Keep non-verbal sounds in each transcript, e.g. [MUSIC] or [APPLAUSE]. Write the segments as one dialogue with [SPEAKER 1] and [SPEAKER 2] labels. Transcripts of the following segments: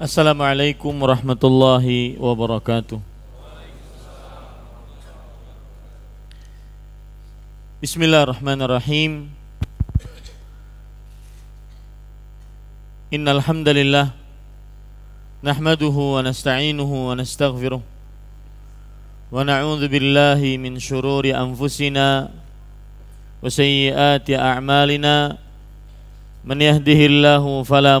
[SPEAKER 1] Assalamualaikum warahmatullahi wabarakatuh. Bismillahirrahmanirrahim. Innal hamdalillah nahmaduhu wa nasta'inuhu wa nastaghfiruh wa na'udzu billahi min shururi anfusina wa sayyiati a'malina man yahdihillahu fala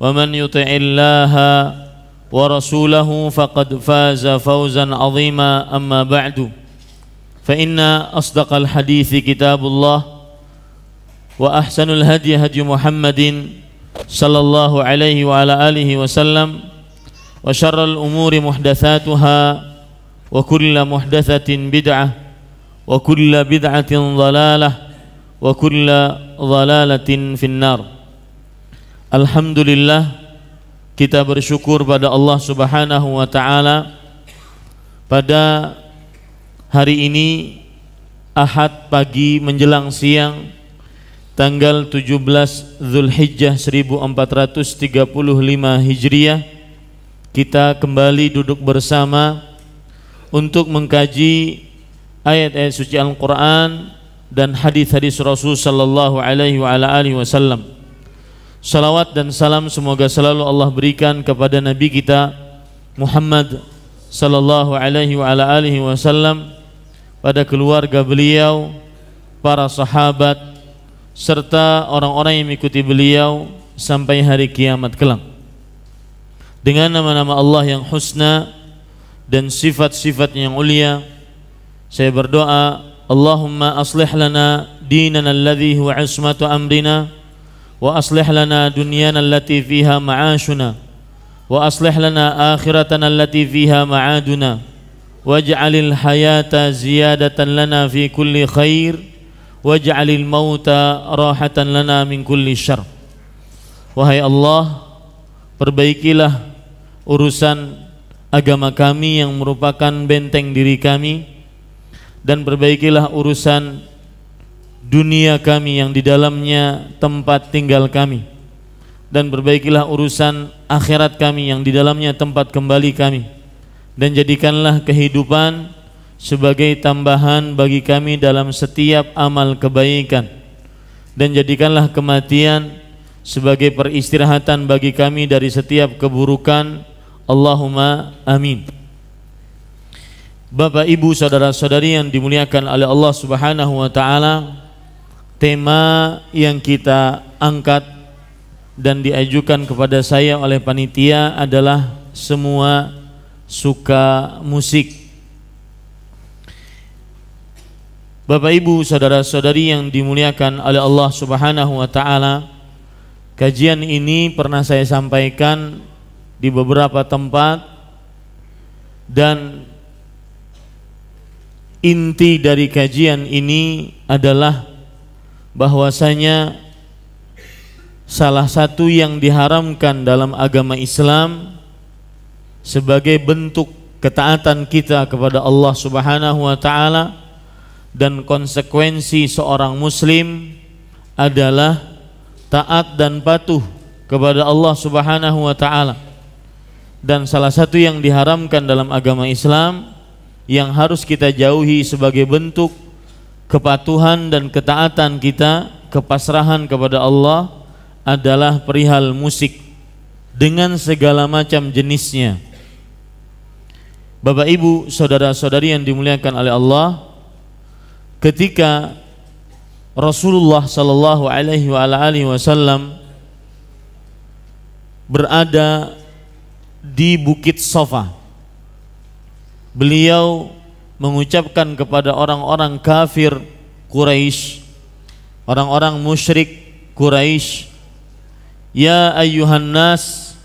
[SPEAKER 1] ومن يطع الله ورسوله فقد فاز فوزا عظيما أما بعد فإن أصدق الحديث كتاب الله وأحسن الهدي هدي محمد صلى الله عليه وعلى آله وسلم وشر الأمور محدثاتها وكل محدثة بدعة وكل بدعة ضلالة وكل ضلالة في النار Alhamdulillah kita bersyukur pada Allah Subhanahu wa taala pada hari ini Ahad pagi menjelang siang tanggal 17 Zulhijjah 1435 Hijriah kita kembali duduk bersama untuk mengkaji ayat-ayat suci Al-Qur'an dan hadis-hadis Rasulullah sallallahu alaihi wasallam. Salawat dan salam semoga selalu Allah berikan kepada Nabi kita Muhammad sallallahu alaihi wa ala alihi wasallam pada keluarga beliau, para sahabat serta orang-orang yang mengikuti beliau sampai hari kiamat kelak. Dengan nama-nama Allah yang husna dan sifat-sifatnya yang mulia, saya berdoa, Allahumma aslih lana dinana alladhi huwa ismatu amrina وأصلح لنا دنيانا التي فيها معاشنا وأصلح لنا آخرتنا التي فيها معادنا واجعل الحياة زيادة لنا في كل خير واجعل الموت راحة لنا من كل شر وهي الله perbaikilah urusan agama kami yang merupakan benteng diri kami dan perbaikilah urusan dunia kami yang di dalamnya tempat tinggal kami dan perbaikilah urusan akhirat kami yang di dalamnya tempat kembali kami dan jadikanlah kehidupan sebagai tambahan bagi kami dalam setiap amal kebaikan dan jadikanlah kematian sebagai peristirahatan bagi kami dari setiap keburukan Allahumma amin Bapak Ibu saudara-saudari yang dimuliakan oleh Allah Subhanahu wa taala tema yang kita angkat dan diajukan kepada saya oleh panitia adalah semua suka musik. Bapak Ibu, saudara-saudari yang dimuliakan oleh Allah Subhanahu wa taala, kajian ini pernah saya sampaikan di beberapa tempat dan inti dari kajian ini adalah bahwasanya salah satu yang diharamkan dalam agama Islam sebagai bentuk ketaatan kita kepada Allah Subhanahu wa taala dan konsekuensi seorang muslim adalah taat dan patuh kepada Allah Subhanahu wa taala. Dan salah satu yang diharamkan dalam agama Islam yang harus kita jauhi sebagai bentuk kepatuhan dan ketaatan kita, kepasrahan kepada Allah adalah perihal musik dengan segala macam jenisnya. Bapak Ibu, saudara-saudari yang dimuliakan oleh Allah, ketika Rasulullah sallallahu alaihi wasallam berada di Bukit Sofa. Beliau mengucapkan kepada orang-orang kafir Quraisy, orang-orang musyrik Quraisy, "Ya ayyuhan nas,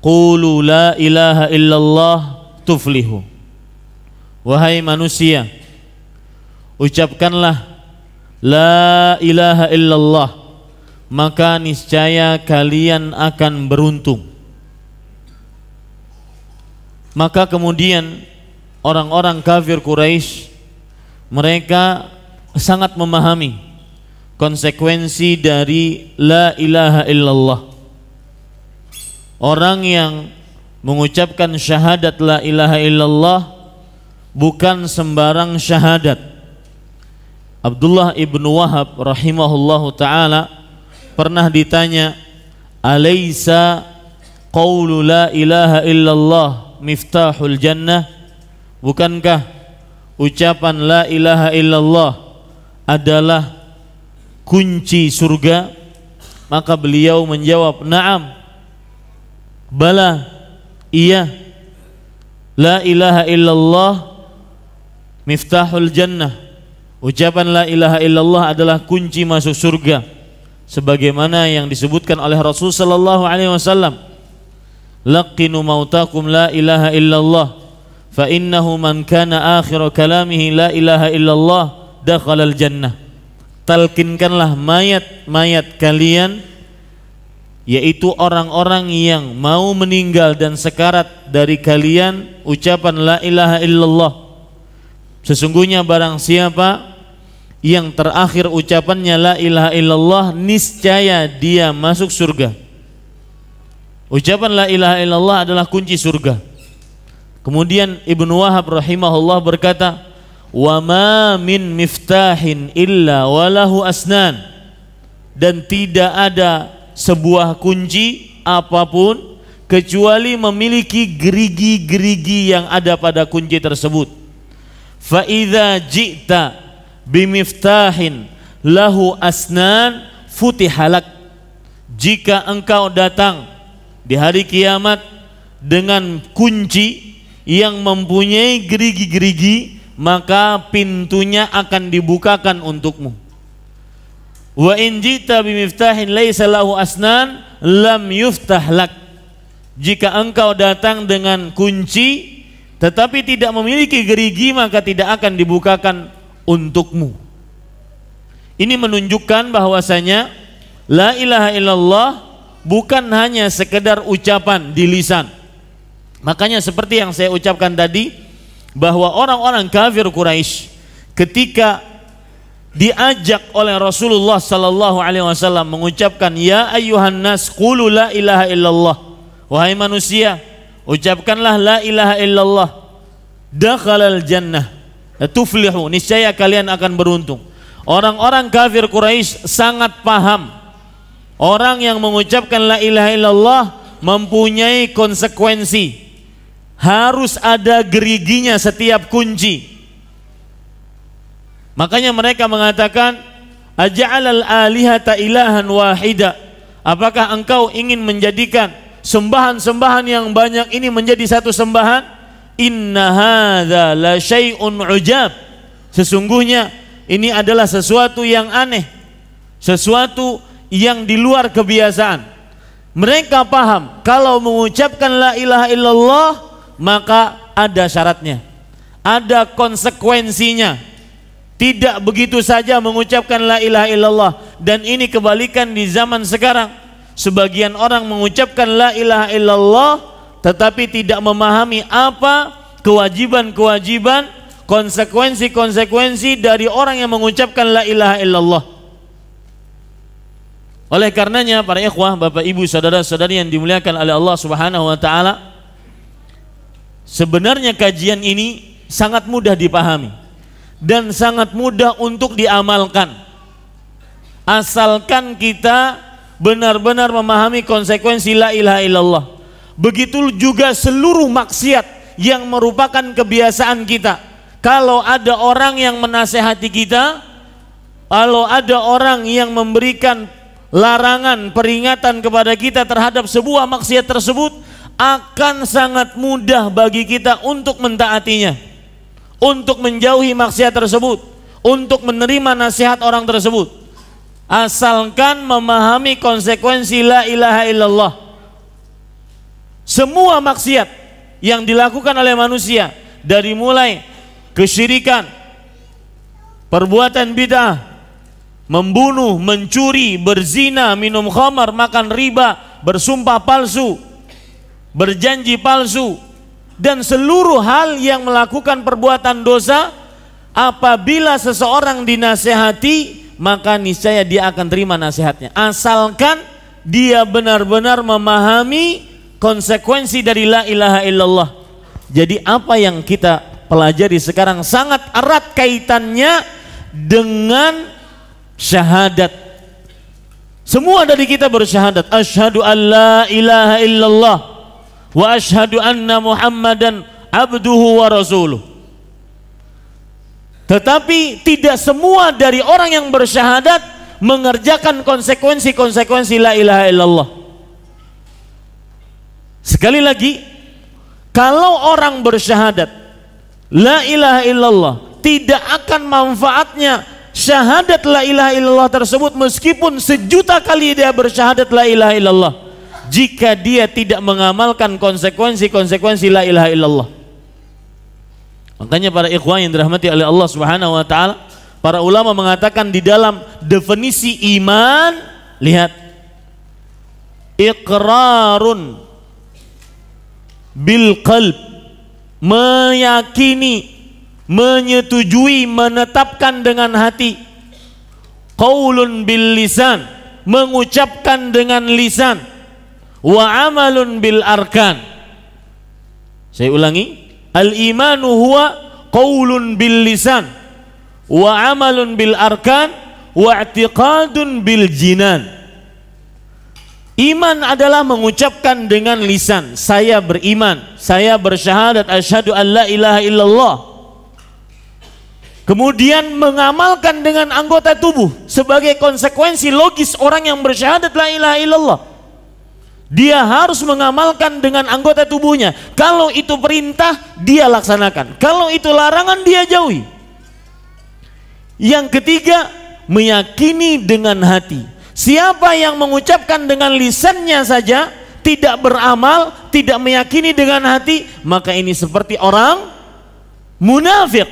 [SPEAKER 1] qulu la ilaha illallah tuflihu." Wahai manusia, ucapkanlah la ilaha illallah, maka niscaya kalian akan beruntung. Maka kemudian orang-orang kafir Quraisy mereka sangat memahami konsekuensi dari la ilaha illallah. Orang yang mengucapkan syahadat la ilaha illallah bukan sembarang syahadat. Abdullah ibn Wahab rahimahullahu taala pernah ditanya, "Alaisa qaulu la ilaha illallah miftahul jannah?" Bukankah ucapan la ilaha illallah adalah kunci surga? Maka beliau menjawab, "Na'am." Bala, iya. La ilaha illallah miftahul jannah. Ucapan la ilaha illallah adalah kunci masuk surga sebagaimana yang disebutkan oleh Rasul sallallahu alaihi wasallam. Laqinu mautakum la ilaha illallah fa innahu man kana akhiru kalamihi la ilaha illallah dakhalal jannah talkinkanlah mayat-mayat kalian yaitu orang-orang yang mau meninggal dan sekarat dari kalian ucapan la ilaha illallah sesungguhnya barang siapa yang terakhir ucapannya la ilaha illallah niscaya dia masuk surga ucapan la ilaha illallah adalah kunci surga Kemudian Ibnu Wahab rahimahullah berkata, "Wa ma min miftahin illa walahu asnan." Dan tidak ada sebuah kunci apapun kecuali memiliki gerigi-gerigi yang ada pada kunci tersebut. Fa idza ji'ta bimiftahin lahu asnan futihalak. Jika engkau datang di hari kiamat dengan kunci yang mempunyai gerigi-gerigi maka pintunya akan dibukakan untukmu. Wa in jita bimiftahin laisa lahu asnan lam yuftah lak. Jika engkau datang dengan kunci tetapi tidak memiliki gerigi maka tidak akan dibukakan untukmu. Ini menunjukkan bahwasanya la ilaha illallah bukan hanya sekedar ucapan di lisan Makanya seperti yang saya ucapkan tadi bahwa orang-orang kafir Quraisy ketika diajak oleh Rasulullah sallallahu alaihi wasallam mengucapkan ya ayuhan nas qulu la ilaha illallah wahai manusia ucapkanlah la ilaha illallah dakhalal jannah tuflihu niscaya kalian akan beruntung orang-orang kafir Quraisy sangat paham orang yang mengucapkan la ilaha illallah mempunyai konsekuensi harus ada geriginya setiap kunci. Makanya mereka mengatakan aja'alal alihata ilahan wahida. Apakah engkau ingin menjadikan sembahan-sembahan yang banyak ini menjadi satu sembahan? Inna hadza la syai'un ujab. Sesungguhnya ini adalah sesuatu yang aneh. Sesuatu yang di luar kebiasaan. Mereka paham kalau mengucapkan la ilaha illallah maka ada syaratnya, ada konsekuensinya. Tidak begitu saja mengucapkan la ilaha illallah dan ini kebalikan di zaman sekarang. Sebagian orang mengucapkan la ilaha illallah tetapi tidak memahami apa kewajiban-kewajiban, konsekuensi-konsekuensi dari orang yang mengucapkan la ilaha illallah. Oleh karenanya para ikhwah, Bapak Ibu, saudara-saudari yang dimuliakan oleh Allah Subhanahu wa taala, Sebenarnya kajian ini sangat mudah dipahami dan sangat mudah untuk diamalkan. Asalkan kita benar-benar memahami konsekuensi la ilaha illallah. Begitu juga seluruh maksiat yang merupakan kebiasaan kita. Kalau ada orang yang menasehati kita, kalau ada orang yang memberikan larangan peringatan kepada kita terhadap sebuah maksiat tersebut, akan sangat mudah bagi kita untuk mentaatinya, untuk menjauhi maksiat tersebut, untuk menerima nasihat orang tersebut. Asalkan memahami konsekuensi la ilaha illallah. Semua maksiat yang dilakukan oleh manusia dari mulai kesyirikan, perbuatan bid'ah, membunuh, mencuri, berzina, minum khamar, makan riba, bersumpah palsu, berjanji palsu, dan seluruh hal yang melakukan perbuatan dosa, apabila seseorang dinasehati, maka niscaya dia akan terima nasihatnya. Asalkan dia benar-benar memahami konsekuensi dari la ilaha illallah. Jadi apa yang kita pelajari sekarang sangat erat kaitannya dengan syahadat. Semua dari kita bersyahadat. asyhadu an la ilaha illallah wa ashadu anna Muhammadan abduhu wa rasuluh. Tetapi tidak semua dari orang yang bersyahadat mengerjakan konsekuensi-konsekuensi la ilaha illallah. Sekali lagi, kalau orang bersyahadat la ilaha illallah tidak akan manfaatnya syahadat la ilaha illallah tersebut meskipun sejuta kali dia bersyahadat la ilaha illallah jika dia tidak mengamalkan konsekuensi-konsekuensi la ilaha illallah. Makanya para ikhwan yang dirahmati oleh Allah Subhanahu wa taala, para ulama mengatakan di dalam definisi iman, lihat iqrarun bil qalb meyakini menyetujui menetapkan dengan hati qaulun bil lisan mengucapkan dengan lisan wa amalun bil arkan. Saya ulangi, al imanu huwa qaulun bil lisan wa amalun bil arkan wa i'tiqadun bil jinan. Iman adalah mengucapkan dengan lisan, saya beriman, saya bersyahadat asyhadu an ilaha illallah. Kemudian mengamalkan dengan anggota tubuh sebagai konsekuensi logis orang yang bersyahadat la ilaha illallah dia harus mengamalkan dengan anggota tubuhnya. Kalau itu perintah, dia laksanakan. Kalau itu larangan, dia jauhi. Yang ketiga, meyakini dengan hati. Siapa yang mengucapkan dengan lisannya saja tidak beramal, tidak meyakini dengan hati, maka ini seperti orang munafik.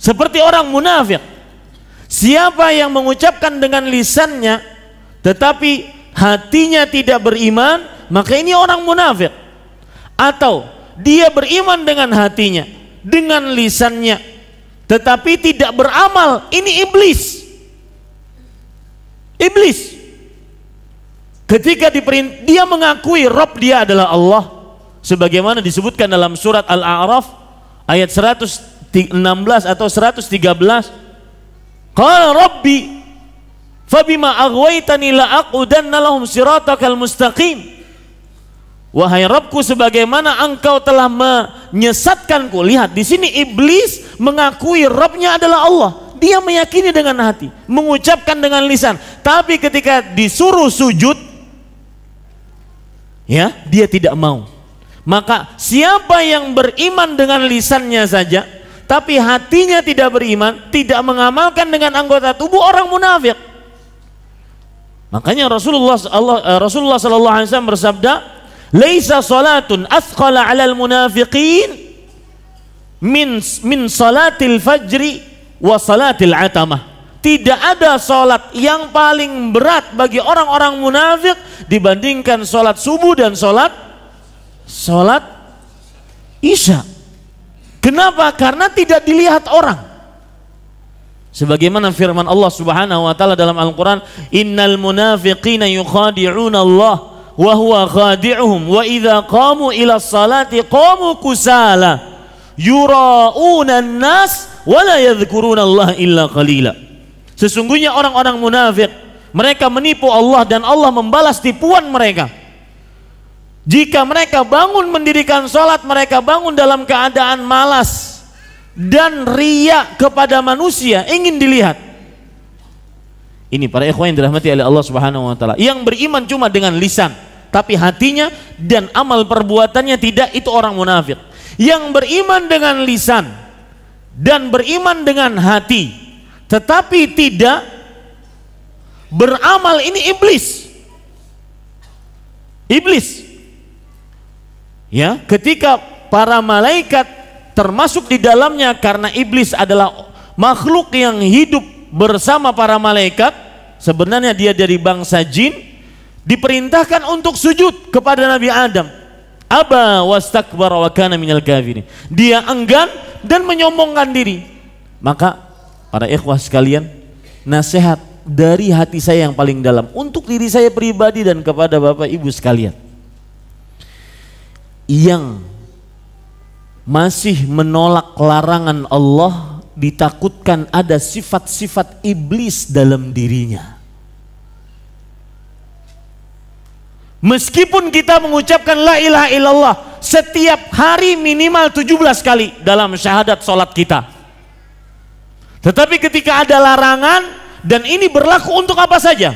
[SPEAKER 1] Seperti orang munafik. Siapa yang mengucapkan dengan lisannya tetapi hatinya tidak beriman, maka ini orang munafik. Atau dia beriman dengan hatinya, dengan lisannya, tetapi tidak beramal, ini iblis. Iblis. Ketika diperintah, dia mengakui Rob dia adalah Allah. Sebagaimana disebutkan dalam surat Al-A'raf ayat 116 atau 113. Kalau Robbi Fabima aghwaytani aqudanna lahum siratakal mustaqim. Wahai Rabbku sebagaimana engkau telah menyesatkanku. Lihat di sini iblis mengakui Rabbnya adalah Allah. Dia meyakini dengan hati, mengucapkan dengan lisan. Tapi ketika disuruh sujud, ya dia tidak mau. Maka siapa yang beriman dengan lisannya saja, tapi hatinya tidak beriman, tidak mengamalkan dengan anggota tubuh orang munafik. Makanya Rasulullah Allah, eh, Rasulullah sallallahu alaihi wasallam bersabda, "Laisa salatun athqala 'alal munafiqin min min salatil fajri wa salatil atamah." Tidak ada salat yang paling berat bagi orang-orang munafik dibandingkan salat subuh dan salat salat isya. Kenapa? Karena tidak dilihat orang. Sebagaimana firman Allah Subhanahu wa taala dalam Al-Qur'an, "Innal munafiqina yukhadi'una Allah wa huwa khadi'uhum wa idza qamu ila salati qamu kusala yura'una an-nas wa la yadhkuruna Allah illa qalila." Sesungguhnya orang-orang munafik mereka menipu Allah dan Allah membalas tipuan mereka. Jika mereka bangun mendirikan sholat, mereka bangun dalam keadaan malas, dan riak kepada manusia ingin dilihat. Ini para ikhwan yang dirahmati oleh Allah Subhanahu wa taala. Yang beriman cuma dengan lisan, tapi hatinya dan amal perbuatannya tidak itu orang munafik. Yang beriman dengan lisan dan beriman dengan hati, tetapi tidak beramal ini iblis. Iblis. Ya, ketika para malaikat termasuk di dalamnya karena iblis adalah makhluk yang hidup bersama para malaikat sebenarnya dia dari bangsa jin diperintahkan untuk sujud kepada Nabi Adam aba wastakbara wa kana minal kafirin dia enggan dan menyombongkan diri maka para ikhwah sekalian nasihat dari hati saya yang paling dalam untuk diri saya pribadi dan kepada Bapak Ibu sekalian yang masih menolak larangan Allah ditakutkan ada sifat-sifat iblis dalam dirinya. Meskipun kita mengucapkan la ilaha illallah setiap hari minimal 17 kali dalam syahadat sholat kita. Tetapi ketika ada larangan dan ini berlaku untuk apa saja?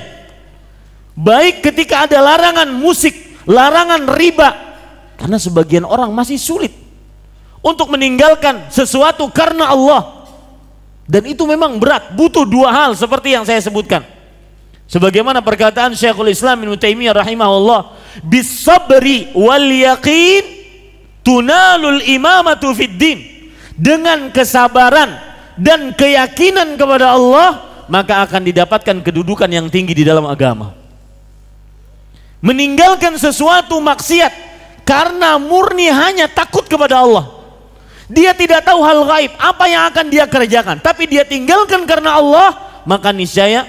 [SPEAKER 1] Baik ketika ada larangan musik, larangan riba. Karena sebagian orang masih sulit untuk meninggalkan sesuatu karena Allah. Dan itu memang berat, butuh dua hal seperti yang saya sebutkan. Sebagaimana perkataan Syekhul Islam Ibnu Taimiyah rahimahullah, bisabri wal yaqin tunalul imamatu fid din. Dengan kesabaran dan keyakinan kepada Allah, maka akan didapatkan kedudukan yang tinggi di dalam agama. Meninggalkan sesuatu maksiat karena murni hanya takut kepada Allah dia tidak tahu hal gaib, apa yang akan dia kerjakan, tapi dia tinggalkan karena Allah, maka niscaya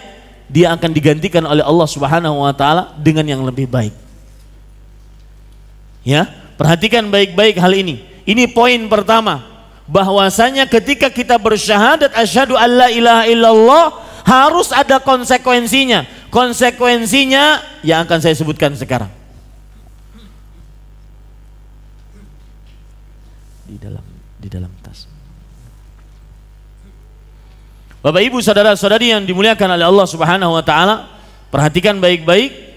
[SPEAKER 1] dia akan digantikan oleh Allah Subhanahu wa taala dengan yang lebih baik. Ya, perhatikan baik-baik hal ini. Ini poin pertama, bahwasanya ketika kita bersyahadat asyhadu alla ilaha illallah harus ada konsekuensinya. Konsekuensinya yang akan saya sebutkan sekarang. Di dalam di dalam tas. Bapak Ibu saudara-saudari yang dimuliakan oleh Allah Subhanahu wa taala, perhatikan baik-baik.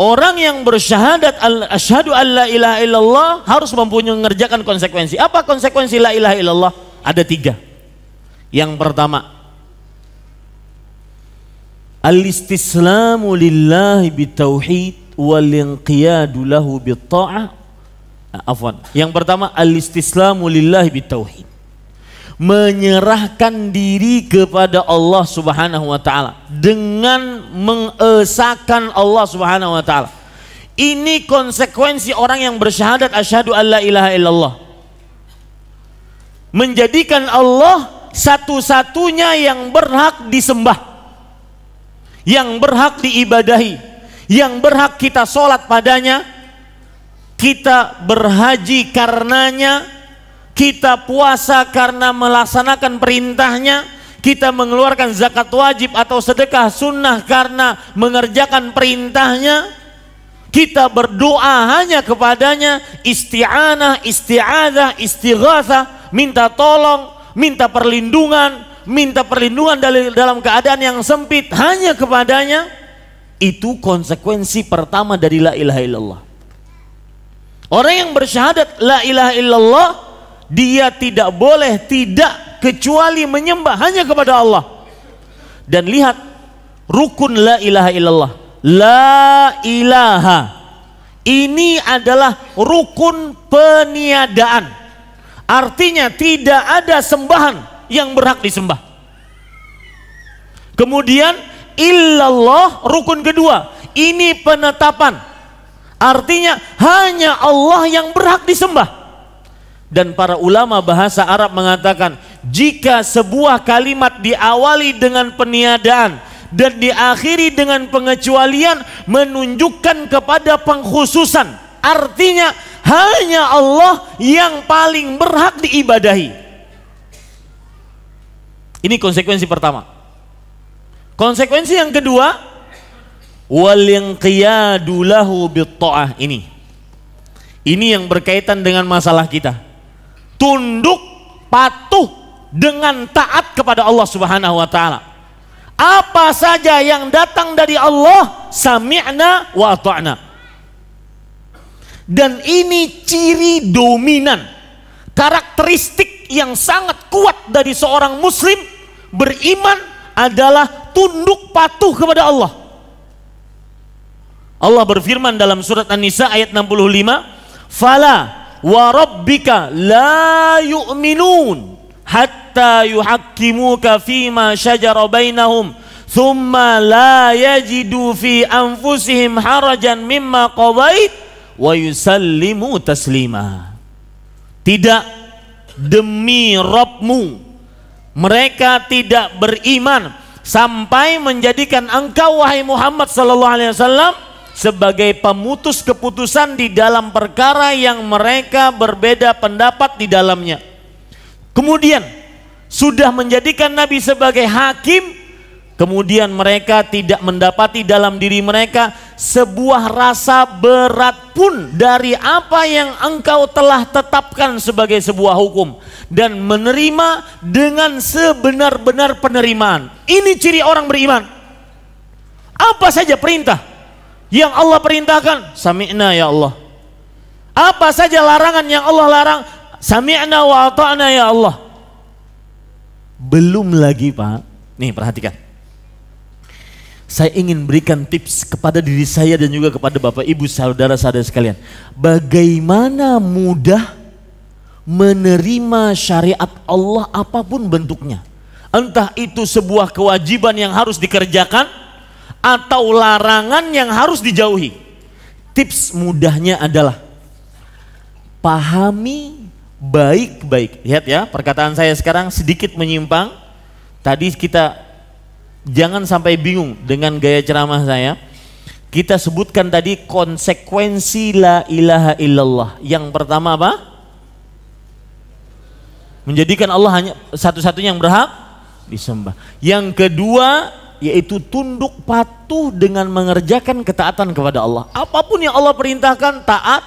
[SPEAKER 1] Orang yang bersyahadat asyhadu la ilaha illallah harus mempunyai mengerjakan konsekuensi. Apa konsekuensi la ilaha illallah? Ada tiga. Yang pertama, al-istislamu lillahi bitauhid walinqiyadu lahu bitta'ah ah, afwan. Yang pertama al lillahi bitauhid. Menyerahkan diri kepada Allah Subhanahu wa taala dengan mengesahkan Allah Subhanahu wa taala. Ini konsekuensi orang yang bersyahadat asyhadu alla ilaha illallah. Menjadikan Allah satu-satunya yang berhak disembah. Yang berhak diibadahi yang berhak kita sholat padanya, kita berhaji karenanya, kita puasa karena melaksanakan perintahnya, kita mengeluarkan zakat wajib atau sedekah sunnah karena mengerjakan perintahnya, kita berdoa hanya kepadanya, isti'anah, isti'adah, istighathah, minta tolong, minta perlindungan, minta perlindungan dalam keadaan yang sempit hanya kepadanya itu konsekuensi pertama dari la ilaha illallah. Orang yang bersyahadat la ilaha illallah dia tidak boleh tidak kecuali menyembah hanya kepada Allah. Dan lihat rukun la ilaha illallah. La ilaha ini adalah rukun peniadaan. Artinya tidak ada sembahan yang berhak disembah. Kemudian illallah rukun kedua. Ini penetapan. Artinya hanya Allah yang berhak disembah. Dan para ulama bahasa Arab mengatakan, jika sebuah kalimat diawali dengan peniadaan dan diakhiri dengan pengecualian menunjukkan kepada pengkhususan. Artinya hanya Allah yang paling berhak diibadahi. Ini konsekuensi pertama. Konsekuensi yang kedua, wal inqiyadu lahu bitta'ah ini. Ini yang berkaitan dengan masalah kita. Tunduk, patuh dengan taat kepada Allah Subhanahu wa taala. Apa saja yang datang dari Allah, sami'na wa ta'na. Dan ini ciri dominan, karakteristik yang sangat kuat dari seorang muslim beriman adalah tunduk patuh kepada Allah. Allah berfirman dalam surat An-Nisa ayat 65, "Fala wa rabbika la yu'minun hatta yuhaqqimuka fima syajara bainahum thumma la yajidu fi anfusihim harajan mimma qadait wa yusallimu taslima." Tidak demi Rabbmu mereka tidak beriman sampai menjadikan engkau wahai Muhammad sallallahu alaihi wasallam sebagai pemutus keputusan di dalam perkara yang mereka berbeda pendapat di dalamnya. Kemudian sudah menjadikan nabi sebagai hakim Kemudian mereka tidak mendapati dalam diri mereka sebuah rasa berat pun dari apa yang engkau telah tetapkan sebagai sebuah hukum dan menerima dengan sebenar-benar penerimaan. Ini ciri orang beriman. Apa saja perintah yang Allah perintahkan, sami'na ya Allah. Apa saja larangan yang Allah larang, sami'na wa ata'na ya Allah. Belum lagi Pak, nih perhatikan saya ingin berikan tips kepada diri saya dan juga kepada Bapak Ibu saudara saudara sekalian. Bagaimana mudah menerima syariat Allah apapun bentuknya. Entah itu sebuah kewajiban yang harus dikerjakan atau larangan yang harus dijauhi. Tips mudahnya adalah
[SPEAKER 2] pahami
[SPEAKER 1] baik-baik. Lihat ya, perkataan saya sekarang sedikit menyimpang. Tadi kita jangan sampai bingung dengan gaya ceramah saya. Kita sebutkan tadi konsekuensi la ilaha illallah. Yang pertama apa? Menjadikan Allah hanya satu-satunya yang berhak disembah. Yang kedua yaitu tunduk patuh dengan mengerjakan ketaatan kepada Allah. Apapun yang Allah perintahkan taat,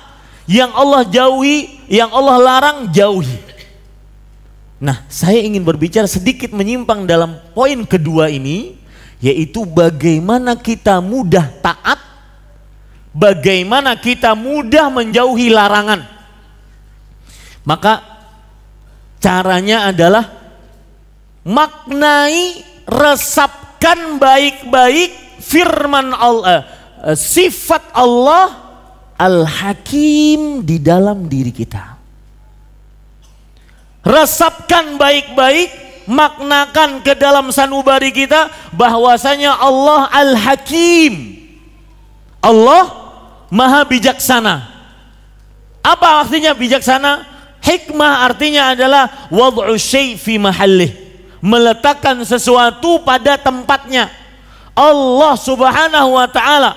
[SPEAKER 1] yang Allah jauhi, yang Allah larang jauhi. Nah, saya ingin berbicara sedikit menyimpang dalam poin kedua ini, yaitu bagaimana kita mudah taat, bagaimana kita mudah menjauhi larangan. Maka caranya adalah maknai, resapkan baik-baik firman Allah, eh, eh, sifat Allah Al-Hakim di dalam diri kita. Resapkan baik-baik maknakan ke dalam sanubari kita bahwasanya Allah Al-Hakim. Allah Maha Bijaksana. Apa artinya bijaksana? Hikmah artinya adalah wad'u syai' fi mahallih. Meletakkan sesuatu pada tempatnya. Allah Subhanahu wa taala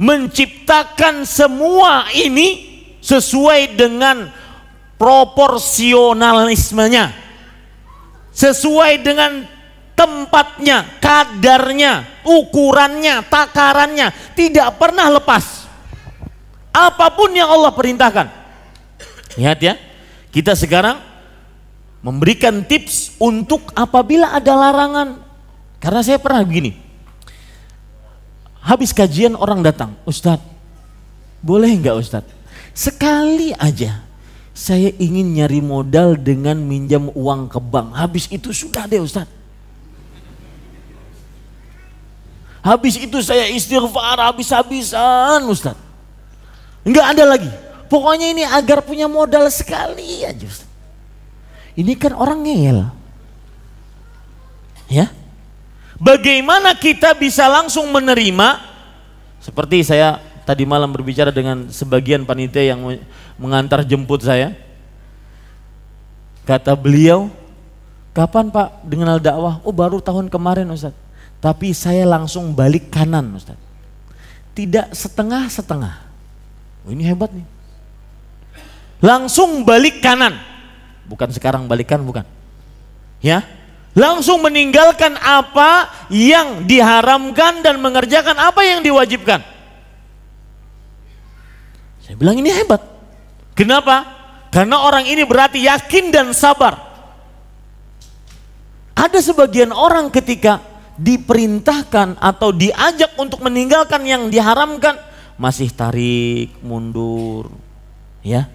[SPEAKER 1] menciptakan semua ini sesuai dengan proporsionalismenya sesuai dengan tempatnya, kadarnya, ukurannya, takarannya tidak pernah lepas. Apapun yang Allah perintahkan. Lihat ya, kita sekarang memberikan tips untuk apabila ada larangan. Karena saya pernah begini. Habis kajian orang datang, Ustadz, boleh nggak Ustadz? Sekali aja saya ingin nyari modal dengan minjam uang ke bank. Habis itu sudah deh Ustaz. Habis itu saya istighfar habis-habisan Ustaz. Enggak ada lagi. Pokoknya ini agar punya modal sekali aja Ustaz. Ini kan orang ngeyel. Ya. Bagaimana kita bisa langsung menerima seperti saya tadi malam berbicara dengan sebagian panitia yang mengantar jemput saya. Kata beliau, kapan Pak dengan dakwah? Oh baru tahun kemarin Ustaz. Tapi saya langsung balik kanan Ustaz. Tidak setengah-setengah. Oh, ini hebat nih. Langsung balik kanan. Bukan sekarang balikan bukan. Ya, langsung meninggalkan apa yang diharamkan dan mengerjakan apa yang diwajibkan. Saya bilang ini hebat. Kenapa? Karena orang ini berarti yakin dan sabar. Ada sebagian orang ketika diperintahkan atau diajak untuk meninggalkan yang diharamkan masih tarik mundur ya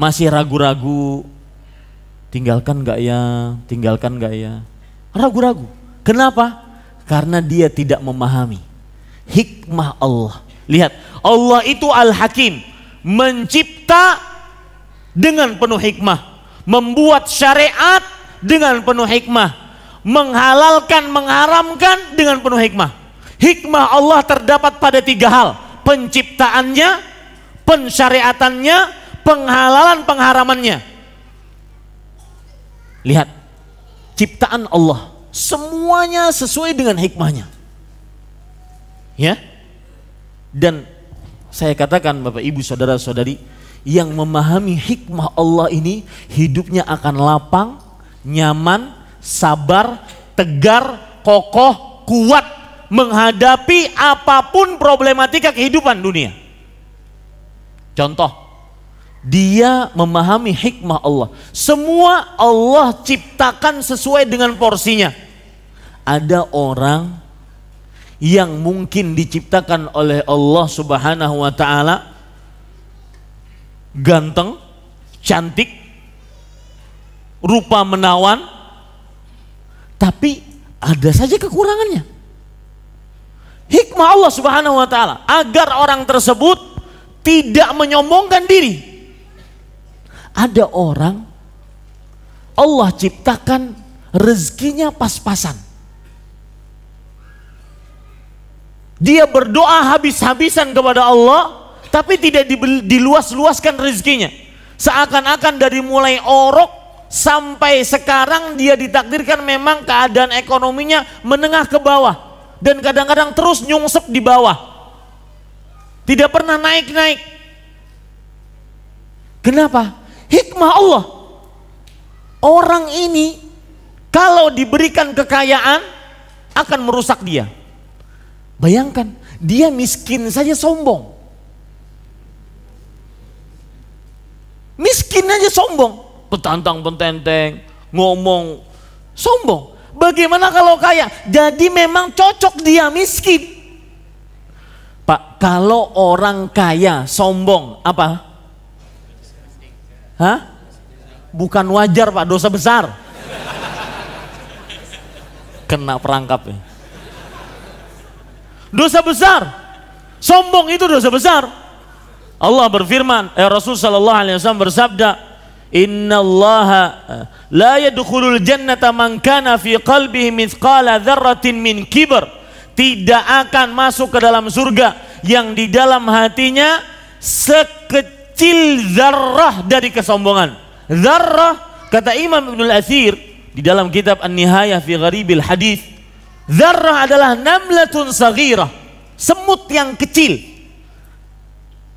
[SPEAKER 1] masih ragu-ragu tinggalkan gak ya tinggalkan gak ya ragu-ragu kenapa karena dia tidak memahami hikmah Allah lihat Allah itu al-hakim mencipta dengan penuh hikmah, membuat syariat dengan penuh hikmah, menghalalkan, mengharamkan dengan penuh hikmah. Hikmah Allah terdapat pada tiga hal: penciptaannya, pensyariatannya, penghalalan, pengharamannya. Lihat, ciptaan Allah semuanya sesuai dengan hikmahnya. Ya. Dan saya katakan Bapak Ibu Saudara-saudari yang memahami hikmah Allah ini hidupnya akan lapang, nyaman, sabar, tegar, kokoh, kuat menghadapi apapun problematika kehidupan dunia. Contoh, dia memahami hikmah Allah. Semua Allah ciptakan sesuai dengan porsinya. Ada orang yang mungkin diciptakan oleh Allah Subhanahu wa taala ganteng, cantik, rupa menawan tapi ada saja kekurangannya. Hikmah Allah Subhanahu wa taala agar orang tersebut tidak menyombongkan diri. Ada orang Allah ciptakan rezekinya pas-pasan. Dia berdoa habis-habisan kepada Allah, tapi tidak diluas-luaskan rezekinya. Seakan-akan dari mulai orok sampai sekarang dia ditakdirkan memang keadaan ekonominya menengah ke bawah dan kadang-kadang terus nyungsep di bawah. Tidak pernah naik-naik. Kenapa? Hikmah Allah. Orang ini kalau diberikan kekayaan akan merusak dia. Bayangkan, dia miskin saja sombong. Miskin aja sombong. Petantang pententeng, ngomong sombong. Bagaimana kalau kaya? Jadi memang cocok dia miskin. Pak, kalau orang kaya sombong apa? Hah? Bukan wajar Pak, dosa besar. Kena perangkapnya. Dosa besar. Sombong itu dosa besar. Allah berfirman, eh, Rasul sallallahu alaihi wasallam bersabda, "Inna Allah eh, la yadkhulul jannata man kana fi qalbihi mithqala dzarratin min kibr." Tidak akan masuk ke dalam surga yang di dalam hatinya sekecil zarrah dari kesombongan. Zarrah kata Imam Ibnu Al-Athir di dalam kitab An-Nihayah fi Gharibil Hadis Zarrah adalah namlatun saghirah, semut yang kecil.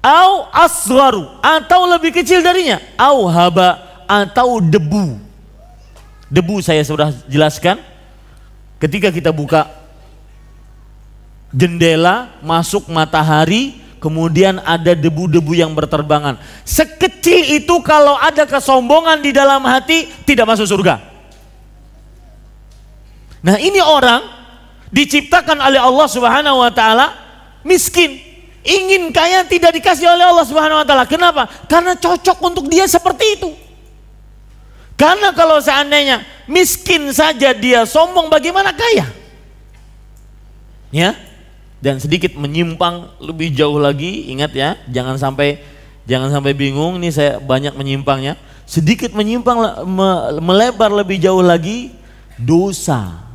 [SPEAKER 1] Au asgharu atau lebih kecil darinya, au haba atau debu. Debu saya sudah jelaskan. Ketika kita buka jendela, masuk matahari, kemudian ada debu-debu yang berterbangan. Sekecil itu kalau ada kesombongan di dalam hati, tidak masuk surga. Nah ini orang diciptakan oleh Allah Subhanahu wa taala miskin. Ingin kaya tidak dikasih oleh Allah Subhanahu wa taala. Kenapa? Karena cocok untuk dia seperti itu. Karena kalau seandainya miskin saja dia sombong bagaimana kaya? Ya. Dan sedikit menyimpang lebih jauh lagi, ingat ya, jangan sampai jangan sampai bingung nih saya banyak menyimpangnya. Sedikit menyimpang melebar lebih jauh lagi dosa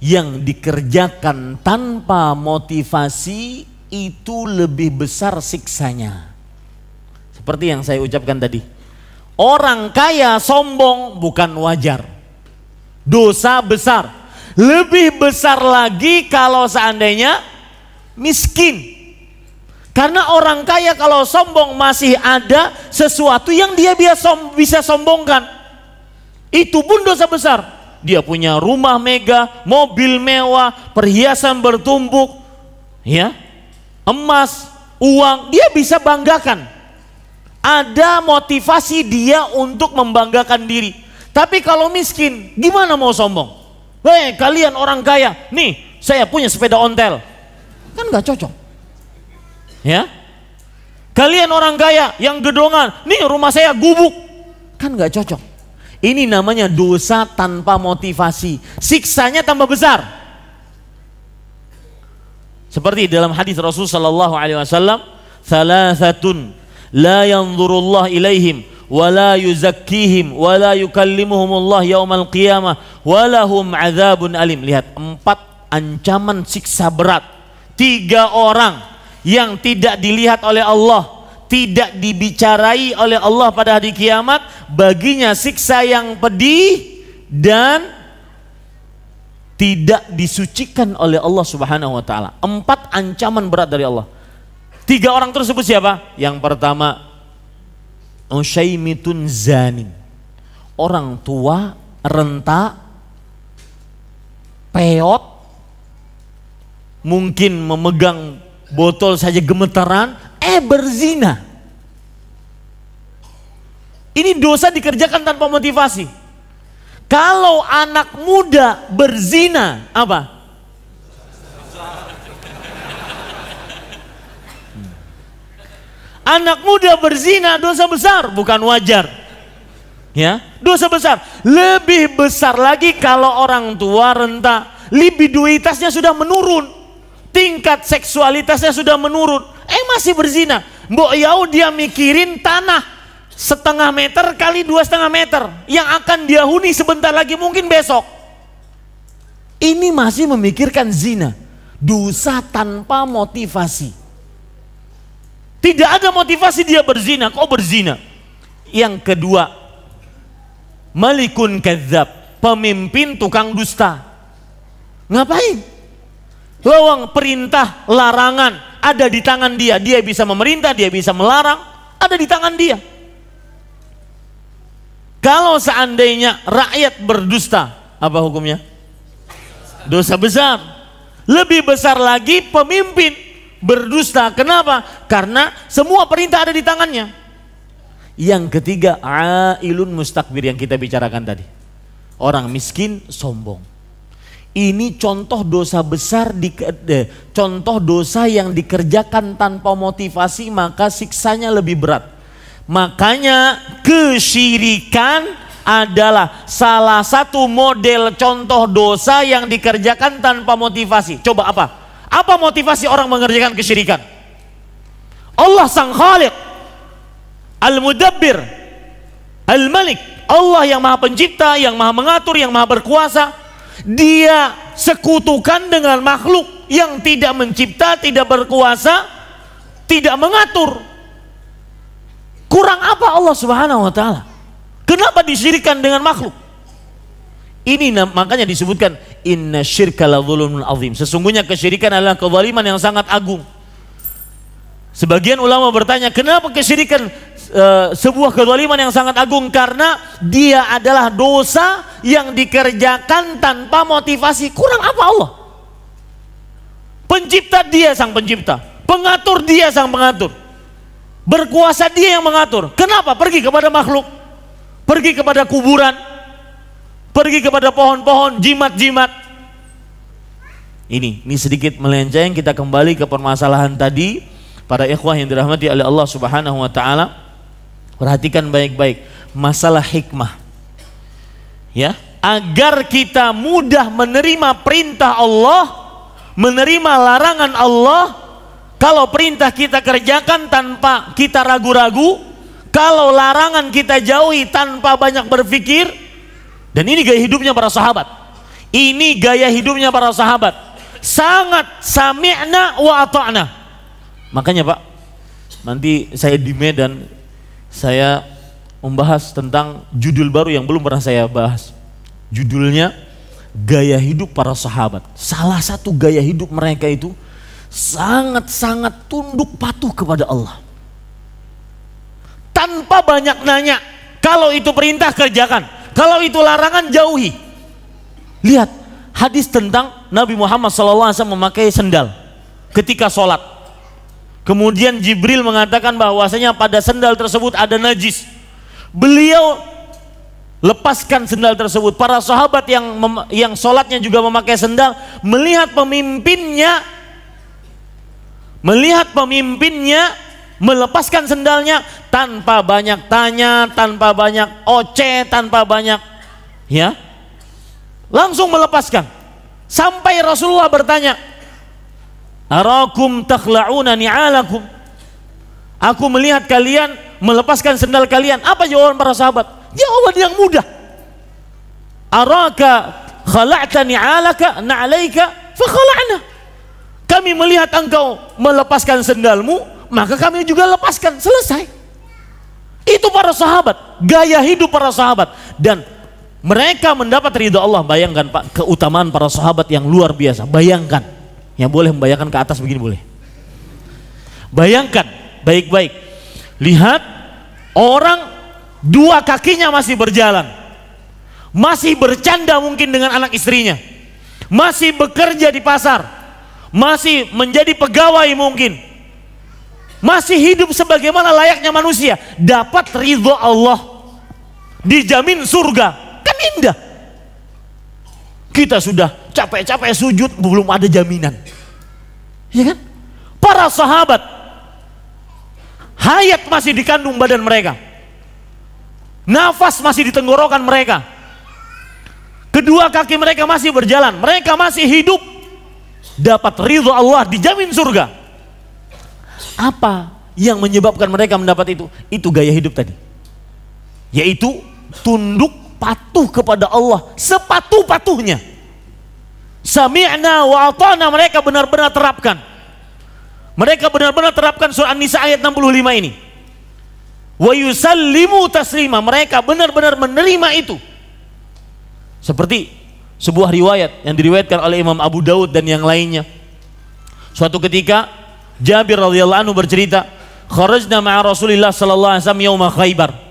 [SPEAKER 1] yang dikerjakan tanpa motivasi itu lebih besar siksanya. Seperti yang saya ucapkan tadi. Orang kaya sombong bukan wajar. Dosa besar. Lebih besar lagi kalau seandainya miskin. Karena orang kaya kalau sombong masih ada sesuatu yang dia bisa sombongkan. Itu pun dosa besar dia punya rumah mega, mobil mewah, perhiasan bertumbuk, ya, emas, uang, dia bisa banggakan. Ada motivasi dia untuk membanggakan diri. Tapi kalau miskin, gimana mau sombong? Hei, kalian orang kaya, nih, saya punya sepeda ontel. Kan gak cocok. Ya, Kalian orang kaya yang gedongan, nih rumah saya gubuk. Kan gak cocok. Ini namanya dosa tanpa motivasi. Siksanya tambah besar. Seperti dalam hadis Rasul sallallahu alaihi wasallam, "Thalathatun la yanzurullah ilaihim wa la yuzakkihim wa la yukallimuhumullah yaumal qiyamah wa lahum adzabun alim." Lihat, empat ancaman siksa berat. Tiga orang yang tidak dilihat oleh Allah tidak dibicarai oleh Allah pada hari kiamat baginya siksa yang pedih dan tidak disucikan oleh Allah Subhanahu wa taala. Empat ancaman berat dari Allah. Tiga orang tersebut siapa? Yang pertama usyaimitun zanin. Orang tua, renta, peot, mungkin memegang botol saja gemetaran eh berzina. Ini dosa dikerjakan tanpa motivasi. Kalau anak muda berzina, apa? Hmm. Anak muda berzina dosa besar, bukan wajar. Ya, dosa besar. Lebih besar lagi kalau orang tua renta libidoitasnya sudah menurun tingkat seksualitasnya sudah menurun, eh masih berzina. Mbok Yau dia mikirin tanah setengah meter kali dua setengah meter yang akan dia huni sebentar lagi mungkin besok. Ini masih memikirkan zina, dosa tanpa motivasi. Tidak ada motivasi dia berzina, kok berzina? Yang kedua, malikun kezab, pemimpin tukang dusta. Ngapain? Lawang perintah, larangan ada di tangan dia. Dia bisa memerintah, dia bisa melarang, ada di tangan dia. Kalau seandainya rakyat berdusta, apa hukumnya? Dosa besar. Lebih besar lagi pemimpin berdusta. Kenapa? Karena semua perintah ada di tangannya. Yang ketiga, ailun mustakbir yang kita bicarakan tadi. Orang miskin sombong. Ini contoh dosa besar di contoh dosa yang dikerjakan tanpa motivasi maka siksanya lebih berat. Makanya kesyirikan adalah salah satu model contoh dosa yang dikerjakan tanpa motivasi. Coba apa? Apa motivasi orang mengerjakan kesyirikan? Allah Sang Khalik, Al-Mudabbir, Al-Malik, Allah yang Maha Pencipta, yang Maha Mengatur, yang Maha Berkuasa, dia sekutukan dengan makhluk yang tidak mencipta, tidak berkuasa, tidak mengatur. Kurang apa Allah Subhanahu wa taala? Kenapa disirikan dengan makhluk? Ini makanya disebutkan inna syirka la azim. Sesungguhnya kesyirikan adalah kezaliman yang sangat agung. Sebagian ulama bertanya, kenapa kesyirikan Eh, sebuah kezaliman yang sangat agung karena dia adalah dosa yang dikerjakan tanpa motivasi. Kurang apa Allah? Pencipta dia sang pencipta, pengatur dia sang pengatur. Berkuasa dia yang mengatur. Kenapa? Pergi kepada makhluk. Pergi kepada kuburan. Pergi kepada pohon-pohon, jimat-jimat. Ini, ini sedikit melenceng kita kembali ke permasalahan tadi para ikhwah yang dirahmati oleh Allah Subhanahu wa taala Perhatikan baik-baik masalah hikmah. Ya, agar kita mudah menerima perintah Allah, menerima larangan Allah. Kalau perintah kita kerjakan tanpa kita ragu-ragu, kalau larangan kita jauhi tanpa banyak berpikir, dan ini gaya hidupnya para sahabat. Ini gaya hidupnya para sahabat. Sangat sami'na wa ata'na. Makanya Pak, nanti saya di Medan saya membahas tentang judul baru yang belum pernah saya bahas. Judulnya gaya hidup para sahabat. Salah satu gaya hidup mereka itu sangat-sangat tunduk patuh kepada Allah. Tanpa banyak nanya, kalau itu perintah kerjakan, kalau itu larangan jauhi. Lihat hadis tentang Nabi Muhammad SAW memakai sendal ketika sholat Kemudian Jibril mengatakan bahwasanya pada sendal tersebut ada najis. Beliau lepaskan sendal tersebut. Para sahabat yang yang sholatnya juga memakai sendal melihat pemimpinnya melihat pemimpinnya melepaskan sendalnya tanpa banyak tanya, tanpa banyak oce, tanpa banyak ya. Langsung melepaskan. Sampai Rasulullah bertanya, Arakum takhlauna ni'alakum. Aku melihat kalian melepaskan sendal kalian. Apa jawaban ya para sahabat? Jawaban ya yang mudah. Araka khala'ta ni'alaka na'alaika fa khala'na. Kami melihat engkau melepaskan sendalmu, maka kami juga lepaskan. Selesai. Itu para sahabat, gaya hidup para sahabat dan mereka mendapat ridha Allah. Bayangkan Pak, keutamaan para sahabat yang luar biasa. Bayangkan yang boleh membayangkan ke atas begini boleh bayangkan baik-baik lihat orang dua kakinya masih berjalan masih bercanda mungkin dengan anak istrinya masih bekerja di pasar masih menjadi pegawai mungkin masih hidup sebagaimana layaknya manusia dapat ridho Allah dijamin surga kan indah kita sudah capek-capek sujud belum ada jaminan. Ya kan? Para sahabat hayat masih dikandung badan mereka. Nafas masih ditenggorokan mereka. Kedua kaki mereka masih berjalan, mereka masih hidup. Dapat ridho Allah dijamin surga. Apa yang menyebabkan mereka mendapat itu? Itu gaya hidup tadi. Yaitu tunduk patuh kepada Allah sepatuh-patuhnya. Sami'na wa atana mereka benar-benar terapkan. Mereka benar-benar terapkan surah An-Nisa ayat 65 ini. Wa yusallimu taslima, mereka benar-benar menerima itu. Seperti sebuah riwayat yang diriwayatkan oleh Imam Abu Daud dan yang lainnya. Suatu ketika Jabir radhiyallahu anhu bercerita, "Kharajna ma'a Rasulillah sallallahu alaihi wasallam yauma Khaibar."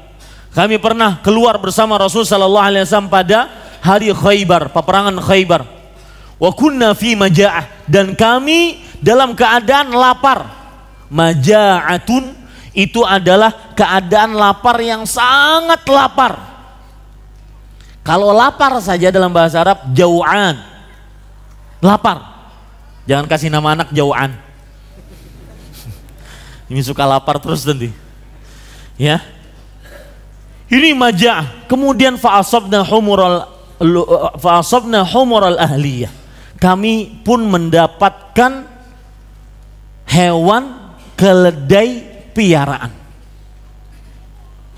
[SPEAKER 1] Kami pernah keluar bersama Rasul sallallahu alaihi wasallam pada hari Khaybar, peperangan Khaybar. Wa kunna fi maja'ah dan kami dalam keadaan lapar. Maja'atun itu adalah keadaan lapar yang sangat lapar. Kalau lapar saja dalam bahasa Arab jauhan, Lapar. Jangan kasih nama anak jauhan. [LAUGHS] Ini suka lapar terus nanti. Ya. Ini maja Kemudian fa'asabna humural eh, fa'asabna humural ahliyah. Kami pun mendapatkan hewan keledai piaraan.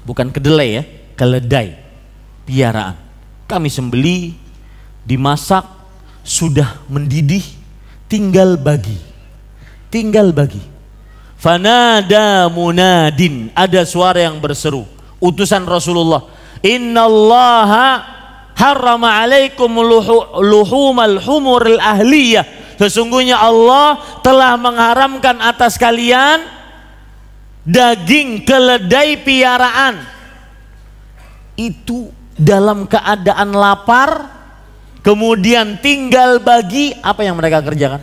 [SPEAKER 1] Bukan kedelai ya, keledai piaraan. Kami sembeli, dimasak, sudah mendidih, tinggal bagi. Tinggal bagi. Fanada munadin, ada suara yang berseru utusan Rasulullah innallaha harrama alaikum luhu, luhumal humuril ahliyah sesungguhnya Allah telah mengharamkan atas kalian daging keledai piaraan itu dalam keadaan lapar kemudian tinggal bagi apa yang mereka kerjakan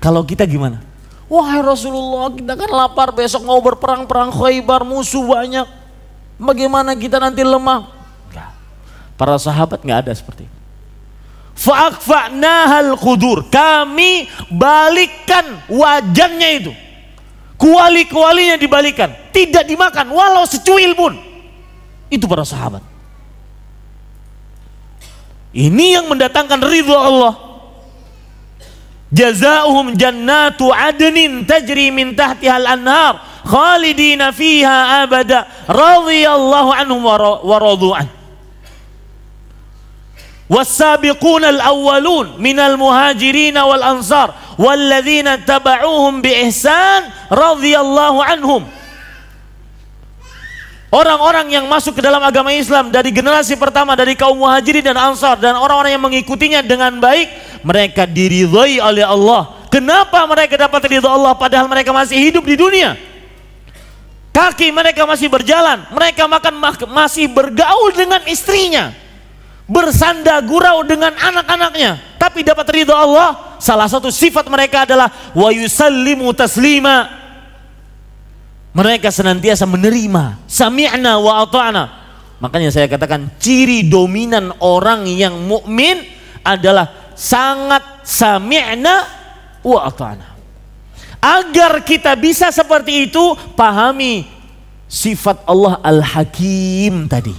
[SPEAKER 1] kalau kita gimana Wahai Rasulullah, kita kan lapar besok mau berperang-perang khaybar, musuh banyak. Bagaimana kita nanti lemah? Enggak. Para sahabat nggak ada seperti itu. Fa'akfa'nahal kudur. Kami balikan wajannya itu. Kuali-kualinya dibalikan. Tidak dimakan walau secuil pun. Itu para sahabat. Ini yang mendatangkan ridho Allah. Jazauhum jannatu adnin tajri min tahtihal anhar khalidina fiha abada radhiyallahu anhum wa radu'an والسابقون الأولون من المهاجرين والأنصار والذين تبعوهم بإحسان رضي الله عنهم Orang-orang yang masuk ke dalam agama Islam dari generasi pertama dari kaum muhajirin dan ansar dan orang-orang yang mengikutinya dengan baik mereka diridhai oleh Allah. Kenapa mereka dapat diridhai Allah padahal mereka masih hidup di dunia? Kaki mereka masih berjalan, mereka makan masih bergaul dengan istrinya. Bersanda gurau dengan anak-anaknya, tapi dapat ridho Allah. Salah satu sifat mereka adalah wa yusallimu taslima. Mereka senantiasa menerima, sami'na wa ata'na. Makanya saya katakan ciri dominan orang yang mukmin adalah sangat sami'na wa ata'na. Agar kita bisa seperti itu, pahami sifat Allah Al-Hakim tadi.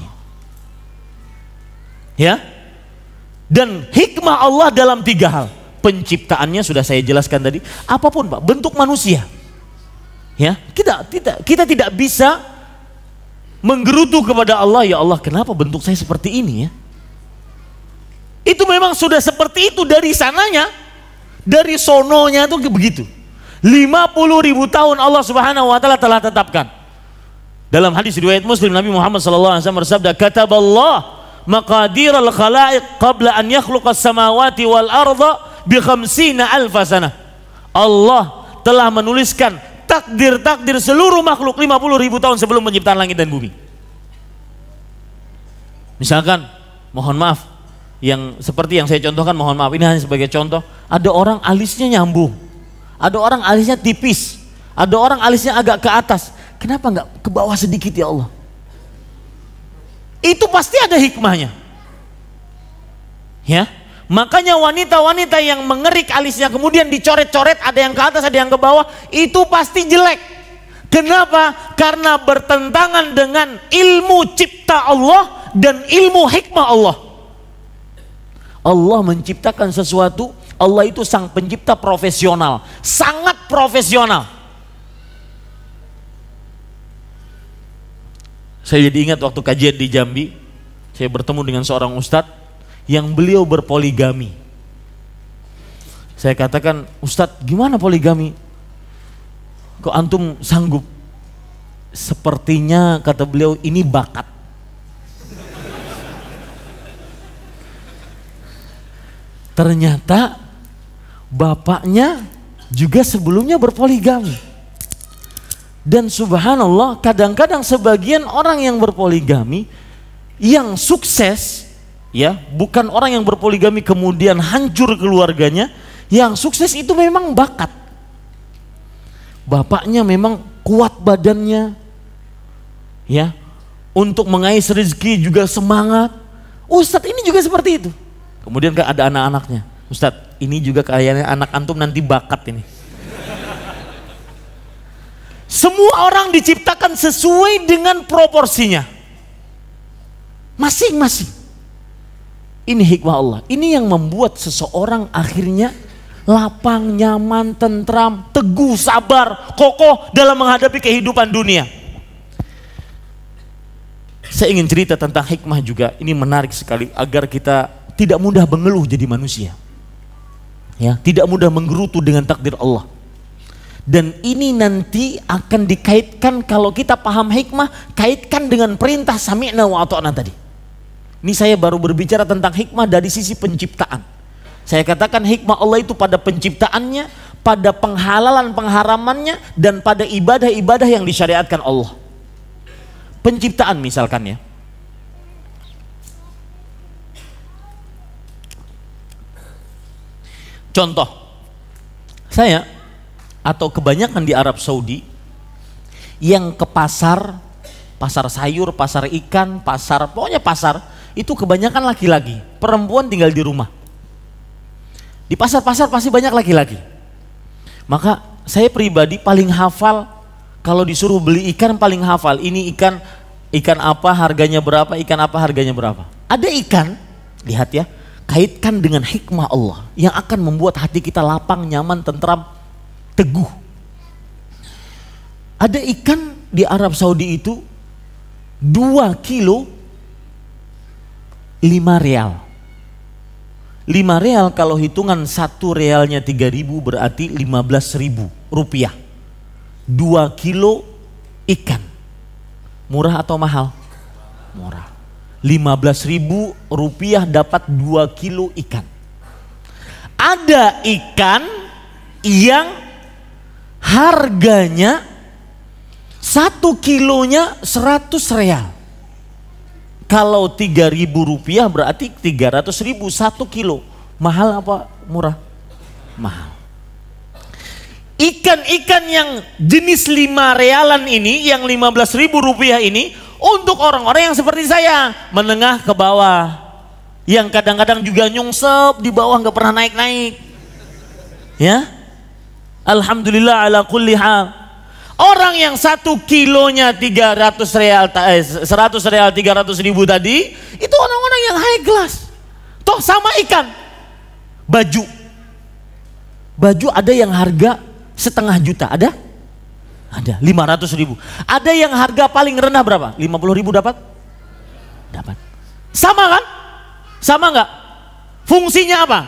[SPEAKER 1] Ya. Dan hikmah Allah dalam tiga hal. Penciptaannya sudah saya jelaskan tadi. Apapun Pak, bentuk manusia. Ya, kita tidak kita tidak bisa menggerutu kepada Allah, ya Allah, kenapa bentuk saya seperti ini ya? Itu memang sudah seperti itu dari sananya, dari sononya itu begitu. 50 ribu tahun Allah Subhanahu wa taala telah tetapkan. Dalam hadis riwayat Muslim Nabi Muhammad sallallahu alaihi wasallam bersabda, Allah maqadir al-khalaiq qabla an yakhluqa samawati wal arda bi khamsina alf sanah." Allah telah menuliskan takdir-takdir seluruh makhluk 50 ribu tahun sebelum penciptaan langit dan bumi. Misalkan, mohon maaf, yang seperti yang saya contohkan mohon maaf ini hanya sebagai contoh, ada orang alisnya nyambung ada orang alisnya tipis. Ada orang alisnya agak ke atas. Kenapa nggak ke bawah sedikit ya Allah? Itu pasti ada hikmahnya. Ya, makanya wanita-wanita yang mengerik alisnya kemudian dicoret-coret, ada yang ke atas, ada yang ke bawah, itu pasti jelek. Kenapa? Karena bertentangan dengan ilmu cipta Allah dan ilmu hikmah Allah. Allah menciptakan sesuatu Allah itu sang pencipta profesional, sangat profesional. Saya jadi ingat waktu kajian di Jambi, saya bertemu dengan seorang ustadz yang beliau berpoligami. Saya katakan, Ustadz gimana poligami? Kok antum sanggup? Sepertinya kata beliau ini bakat. Ternyata bapaknya juga sebelumnya berpoligami. Dan subhanallah, kadang-kadang sebagian orang yang berpoligami yang sukses ya, bukan orang yang berpoligami kemudian hancur keluarganya, yang sukses itu memang bakat. Bapaknya memang kuat badannya. Ya. Untuk mengais rezeki juga semangat. Ustadz ini juga seperti itu. Kemudian ada anak-anaknya Ustaz, ini juga kayaknya anak antum nanti bakat ini. Semua orang diciptakan sesuai dengan proporsinya. Masing-masing. Ini hikmah Allah. Ini yang membuat seseorang akhirnya lapang, nyaman, tentram, teguh, sabar, kokoh dalam menghadapi kehidupan dunia. Saya ingin cerita tentang hikmah juga. Ini menarik sekali agar kita tidak mudah mengeluh jadi manusia ya tidak mudah menggerutu dengan takdir Allah dan ini nanti akan dikaitkan kalau kita paham hikmah kaitkan dengan perintah sami'na wa ato'na tadi ini saya baru berbicara tentang hikmah dari sisi penciptaan saya katakan hikmah Allah itu pada penciptaannya pada penghalalan pengharamannya dan pada ibadah-ibadah yang disyariatkan Allah penciptaan misalkan ya Contoh, saya atau kebanyakan di Arab Saudi yang ke pasar, pasar sayur, pasar ikan, pasar, pokoknya pasar, itu kebanyakan laki-laki. Perempuan tinggal di rumah. Di pasar-pasar pasti banyak laki-laki. Maka saya pribadi paling hafal kalau disuruh beli ikan paling hafal. Ini ikan ikan apa harganya berapa, ikan apa harganya berapa. Ada ikan, lihat ya, kaitkan dengan hikmah Allah yang akan membuat hati kita lapang, nyaman, tentram, teguh. Ada ikan di Arab Saudi itu 2 kilo 5 real. 5 real kalau hitungan 1 realnya 3000 berarti 15000 rupiah. 2 kilo ikan. Murah atau mahal? Murah. 15 ribu rupiah dapat 2 kilo ikan. Ada ikan yang harganya 1 kilonya 100 real. Kalau 3 ribu rupiah berarti 300 ribu satu kilo. Mahal apa murah? Mahal. Ikan-ikan yang jenis 5 realan ini, yang 15.000 rupiah ini untuk orang-orang yang seperti saya, menengah ke bawah. Yang kadang-kadang juga nyungsep di bawah nggak pernah naik-naik. Ya. Alhamdulillah ala kulli hal. Orang yang satu kilonya 300 real, eh, 100 real 300 ribu tadi, itu orang-orang yang high class. Toh sama ikan. Baju. Baju ada yang harga setengah juta, ada? Ada 500 ribu. Ada yang harga paling rendah berapa? 50 ribu dapat? Dapat. Sama kan? Sama nggak? Fungsinya apa?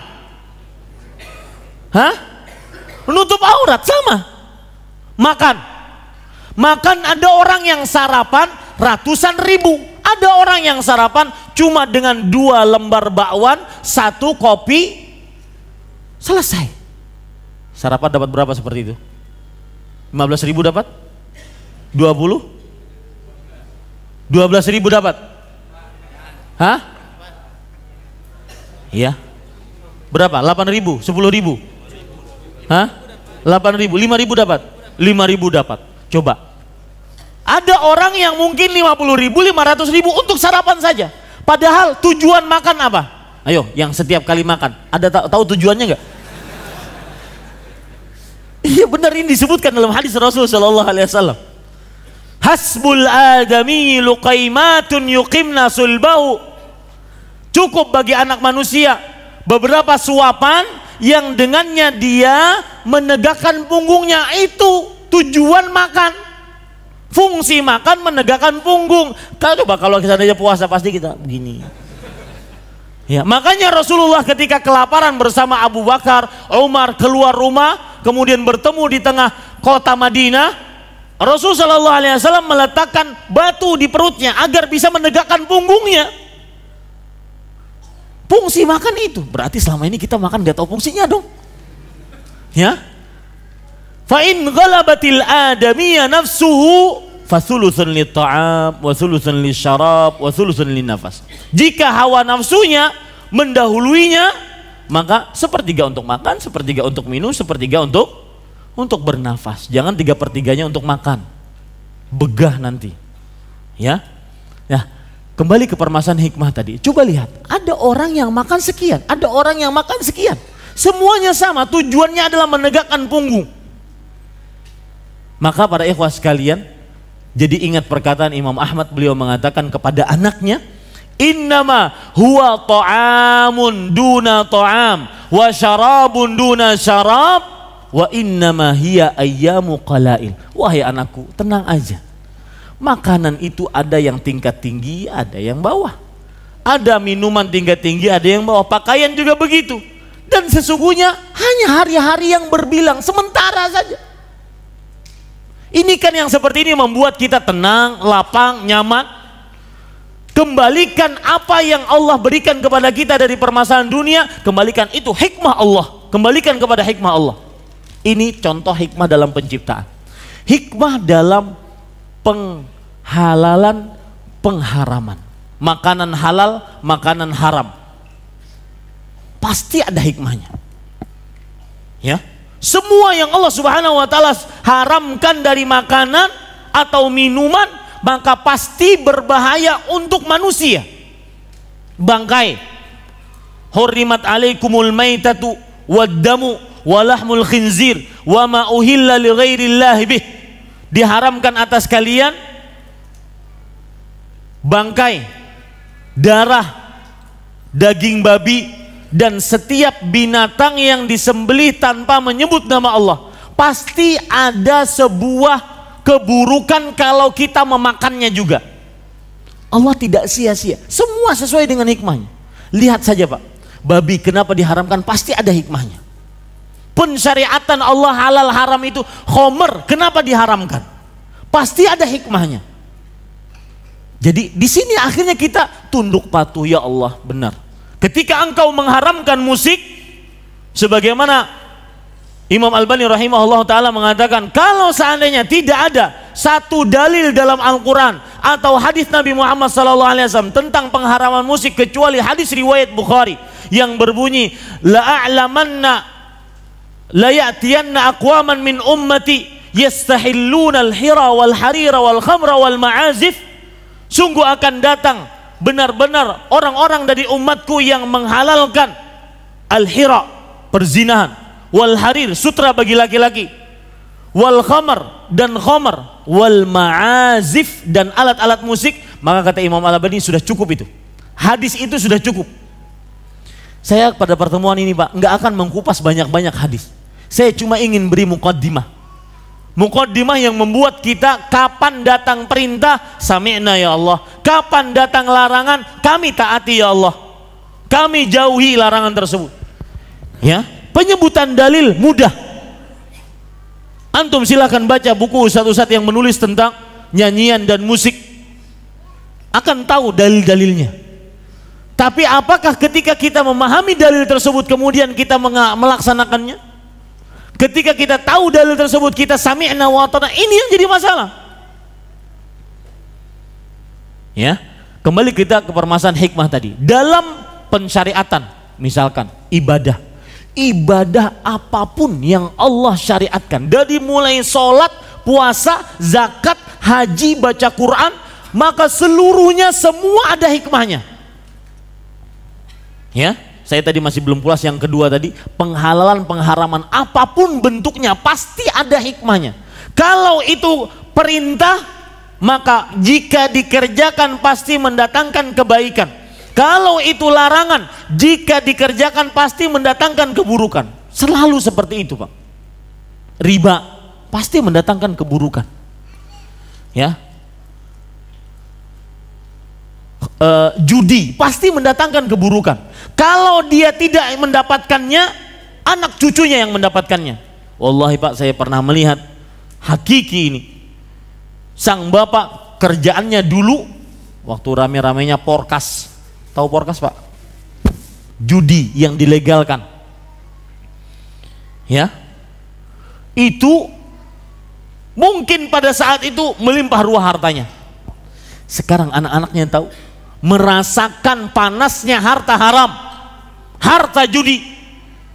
[SPEAKER 1] Hah? Menutup aurat sama. Makan. Makan ada orang yang sarapan ratusan ribu. Ada orang yang sarapan cuma dengan dua lembar bakwan, satu kopi, selesai. Sarapan dapat berapa seperti itu? 15 ribu dapat? 20? 12 ribu dapat? Hah? Iya. Berapa? 8 ribu? 10 ribu? Hah? 8 ribu? 5 ribu dapat? 5 ribu dapat. Coba. Ada orang yang mungkin 50 ribu, 500 ribu untuk sarapan saja. Padahal tujuan makan apa? Ayo, yang setiap kali makan. Ada tahu tujuannya nggak? Iya benar ini disebutkan dalam hadis Rasul Shallallahu Alaihi Wasallam. Hasbul adami luqaimatun yuqimna sulbau. Cukup bagi anak manusia beberapa suapan yang dengannya dia menegakkan punggungnya itu tujuan makan fungsi makan menegakkan punggung kalau coba kalau kita aja puasa pasti kita begini ya makanya Rasulullah ketika kelaparan bersama Abu Bakar Umar keluar rumah kemudian bertemu di tengah kota Madinah, Rasul Shallallahu Alaihi Wasallam meletakkan batu di perutnya agar bisa menegakkan punggungnya. Fungsi makan itu berarti selama ini kita makan gak tahu fungsinya dong, ya? Fa'in ghalabatil adamiyah nafsuhu fasulusun li ta'am wasulusun li syarab wasulusun li nafas. Jika hawa nafsunya mendahuluinya, maka sepertiga untuk makan, sepertiga untuk minum, sepertiga untuk untuk bernafas. Jangan tiga pertiganya untuk makan. Begah nanti. Ya. ya. kembali ke permasalahan hikmah tadi. Coba lihat, ada orang yang makan sekian, ada orang yang makan sekian. Semuanya sama, tujuannya adalah menegakkan punggung. Maka para ikhwah sekalian, jadi ingat perkataan Imam Ahmad beliau mengatakan kepada anaknya, Innama huwa ta'amun duna ta'am wa syarabun duna syarab wa innama hiya ayyamu qalail. Wahai anakku, tenang aja. Makanan itu ada yang tingkat tinggi, ada yang bawah. Ada minuman tingkat tinggi, ada yang bawah. Pakaian juga begitu. Dan sesungguhnya hanya hari-hari yang berbilang, sementara saja. Ini kan yang seperti ini membuat kita tenang, lapang, nyaman Kembalikan apa yang Allah berikan kepada kita dari permasalahan dunia, kembalikan itu hikmah Allah. Kembalikan kepada hikmah Allah. Ini contoh hikmah dalam penciptaan. Hikmah dalam penghalalan, pengharaman. Makanan halal, makanan haram. Pasti ada hikmahnya. Ya. Semua yang Allah Subhanahu wa taala haramkan dari makanan atau minuman maka pasti berbahaya untuk manusia. Bangkai. Hurrimat alaikumul maitatu waddamu walahmul khinzir wa ma uhilla li bih. Diharamkan atas kalian bangkai, darah, daging babi dan setiap binatang yang disembelih tanpa menyebut nama Allah pasti ada sebuah keburukan kalau kita memakannya juga. Allah tidak sia-sia. Semua sesuai dengan hikmahnya. Lihat saja Pak. Babi kenapa diharamkan? Pasti ada hikmahnya. Pensyariatan Allah halal haram itu. homer. kenapa diharamkan? Pasti ada hikmahnya. Jadi di sini akhirnya kita tunduk patuh ya Allah benar. Ketika engkau mengharamkan musik sebagaimana Imam Al-Bani rahimahullah taala mengatakan kalau seandainya tidak ada satu dalil dalam Al-Qur'an atau hadis Nabi Muhammad sallallahu alaihi wasallam tentang pengharaman musik kecuali hadis riwayat Bukhari yang berbunyi la a'lamanna la ya'tiyanna aqwaman min ummati yastahilluna al-hira wal harira wal khamra wal ma'azif sungguh akan datang benar-benar orang-orang dari umatku yang menghalalkan al-hira perzinahan wal harir sutra bagi laki-laki wal khamar dan khamar wal ma'azif dan alat-alat musik maka kata Imam Al-Albani sudah cukup itu hadis itu sudah cukup saya pada pertemuan ini Pak nggak akan mengkupas banyak-banyak hadis saya cuma ingin beri mukaddimah Mukaddimah yang membuat kita kapan datang perintah sami'na ya Allah, kapan datang larangan kami taati ya Allah. Kami jauhi larangan tersebut. Ya, penyebutan dalil mudah antum silahkan baca buku satu ustadz yang menulis tentang nyanyian dan musik akan tahu dalil-dalilnya tapi apakah ketika kita memahami dalil tersebut kemudian kita melaksanakannya ketika kita tahu dalil tersebut kita sami'na wa ini yang jadi masalah ya kembali kita ke permasalahan hikmah tadi dalam pensyariatan misalkan ibadah ibadah apapun yang Allah syariatkan. Dari mulai sholat, puasa, zakat, haji, baca Quran, maka seluruhnya semua ada hikmahnya. Ya, saya tadi masih belum puas yang kedua tadi, penghalalan pengharaman apapun bentuknya pasti ada hikmahnya. Kalau itu perintah, maka jika dikerjakan pasti mendatangkan kebaikan. Kalau itu larangan, jika dikerjakan pasti mendatangkan keburukan. Selalu seperti itu, Pak. Riba pasti mendatangkan keburukan. Ya. E, judi pasti mendatangkan keburukan. Kalau dia tidak mendapatkannya, anak cucunya yang mendapatkannya. Wallahi Pak, saya pernah melihat hakiki ini. Sang bapak kerjaannya dulu waktu rame-ramenya porkas Tahu porkas pak? Judi yang dilegalkan. Ya, itu mungkin pada saat itu melimpah ruah hartanya. Sekarang anak-anaknya tahu merasakan panasnya harta haram, harta judi.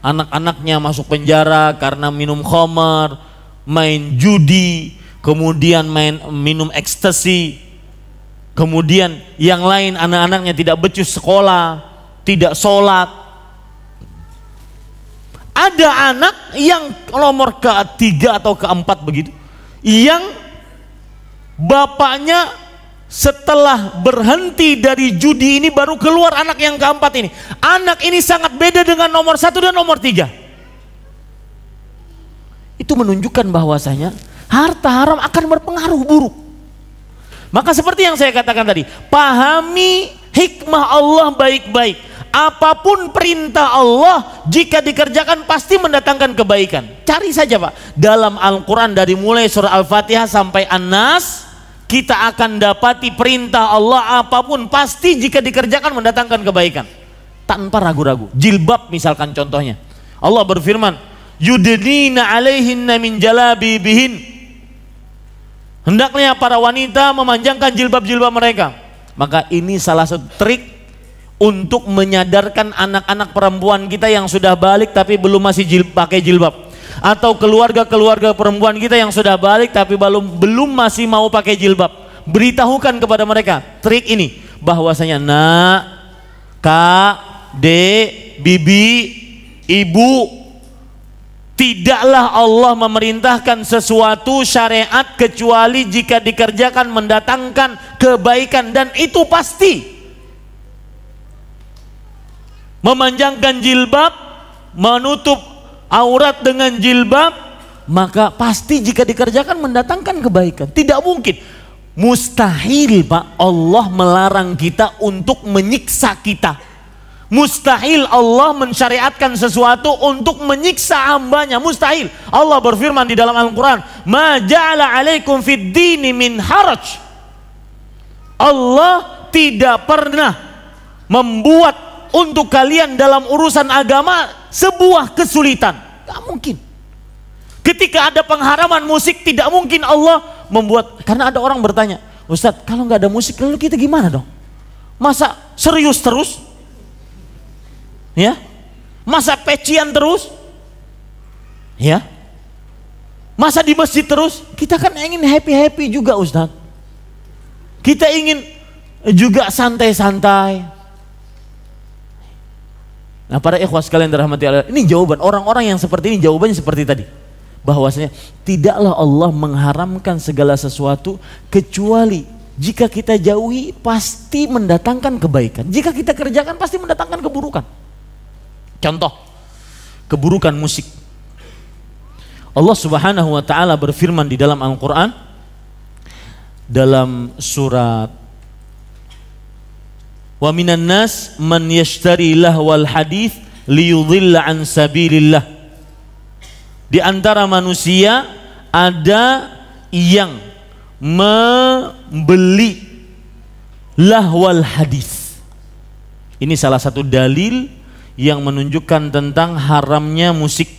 [SPEAKER 1] Anak-anaknya masuk penjara karena minum khamar, main judi, kemudian main minum ekstasi, Kemudian yang lain anak-anaknya tidak becus sekolah, tidak sholat. Ada anak yang nomor ketiga atau keempat begitu, yang bapaknya setelah berhenti dari judi ini baru keluar anak yang keempat ini. Anak ini sangat beda dengan nomor satu dan nomor tiga. Itu menunjukkan bahwasanya harta haram akan berpengaruh buruk maka seperti yang saya katakan tadi, pahami hikmah Allah baik-baik. Apapun perintah Allah, jika dikerjakan pasti mendatangkan kebaikan. Cari saja Pak, dalam Al-Quran dari mulai surah Al-Fatihah sampai An-Nas, kita akan dapati perintah Allah apapun pasti jika dikerjakan mendatangkan kebaikan. Tanpa ragu-ragu. Jilbab misalkan contohnya. Allah berfirman, Yudnina alaihinna min jalabi bihin Hendaknya para wanita memanjangkan jilbab-jilbab mereka. Maka ini salah satu trik untuk menyadarkan anak-anak perempuan kita yang sudah balik tapi belum masih jil pakai jilbab atau keluarga-keluarga perempuan kita yang sudah balik tapi belum belum masih mau pakai jilbab. Beritahukan kepada mereka trik ini bahwasanya nak, kak, dek, bibi, ibu Tidaklah Allah memerintahkan sesuatu syariat kecuali jika dikerjakan mendatangkan kebaikan dan itu pasti. Memanjangkan jilbab, menutup aurat dengan jilbab, maka pasti jika dikerjakan mendatangkan kebaikan. Tidak mungkin. Mustahil Pak Allah melarang kita untuk menyiksa kita. Mustahil Allah mensyariatkan sesuatu untuk menyiksa hambanya. Mustahil. Allah berfirman di dalam Al-Quran. Ma ja'ala alaikum fid min haraj. Allah tidak pernah membuat untuk kalian dalam urusan agama sebuah kesulitan. Tidak mungkin. Ketika ada pengharaman musik tidak mungkin Allah membuat. Karena ada orang bertanya. Ustadz kalau nggak ada musik lalu kita gimana dong? Masa serius terus? Ya. Masa pecian terus? Ya. Masa di masjid terus? Kita kan ingin happy-happy juga Ustaz. Kita ingin juga santai-santai. Nah para ikhwas kalian dirahmati Allah, ini jawaban orang-orang yang seperti ini jawabannya seperti tadi. Bahwasanya tidaklah Allah mengharamkan segala sesuatu kecuali jika kita jauhi pasti mendatangkan kebaikan. Jika kita kerjakan pasti mendatangkan keburukan. Contoh keburukan musik. Allah Subhanahu wa taala berfirman di dalam Al-Qur'an dalam surat Wa minan nas man yashtari lahwal hadith liyudhilla an sabilillah. Di antara manusia ada yang membeli lahwal hadis. Ini salah satu dalil yang menunjukkan tentang haramnya musik.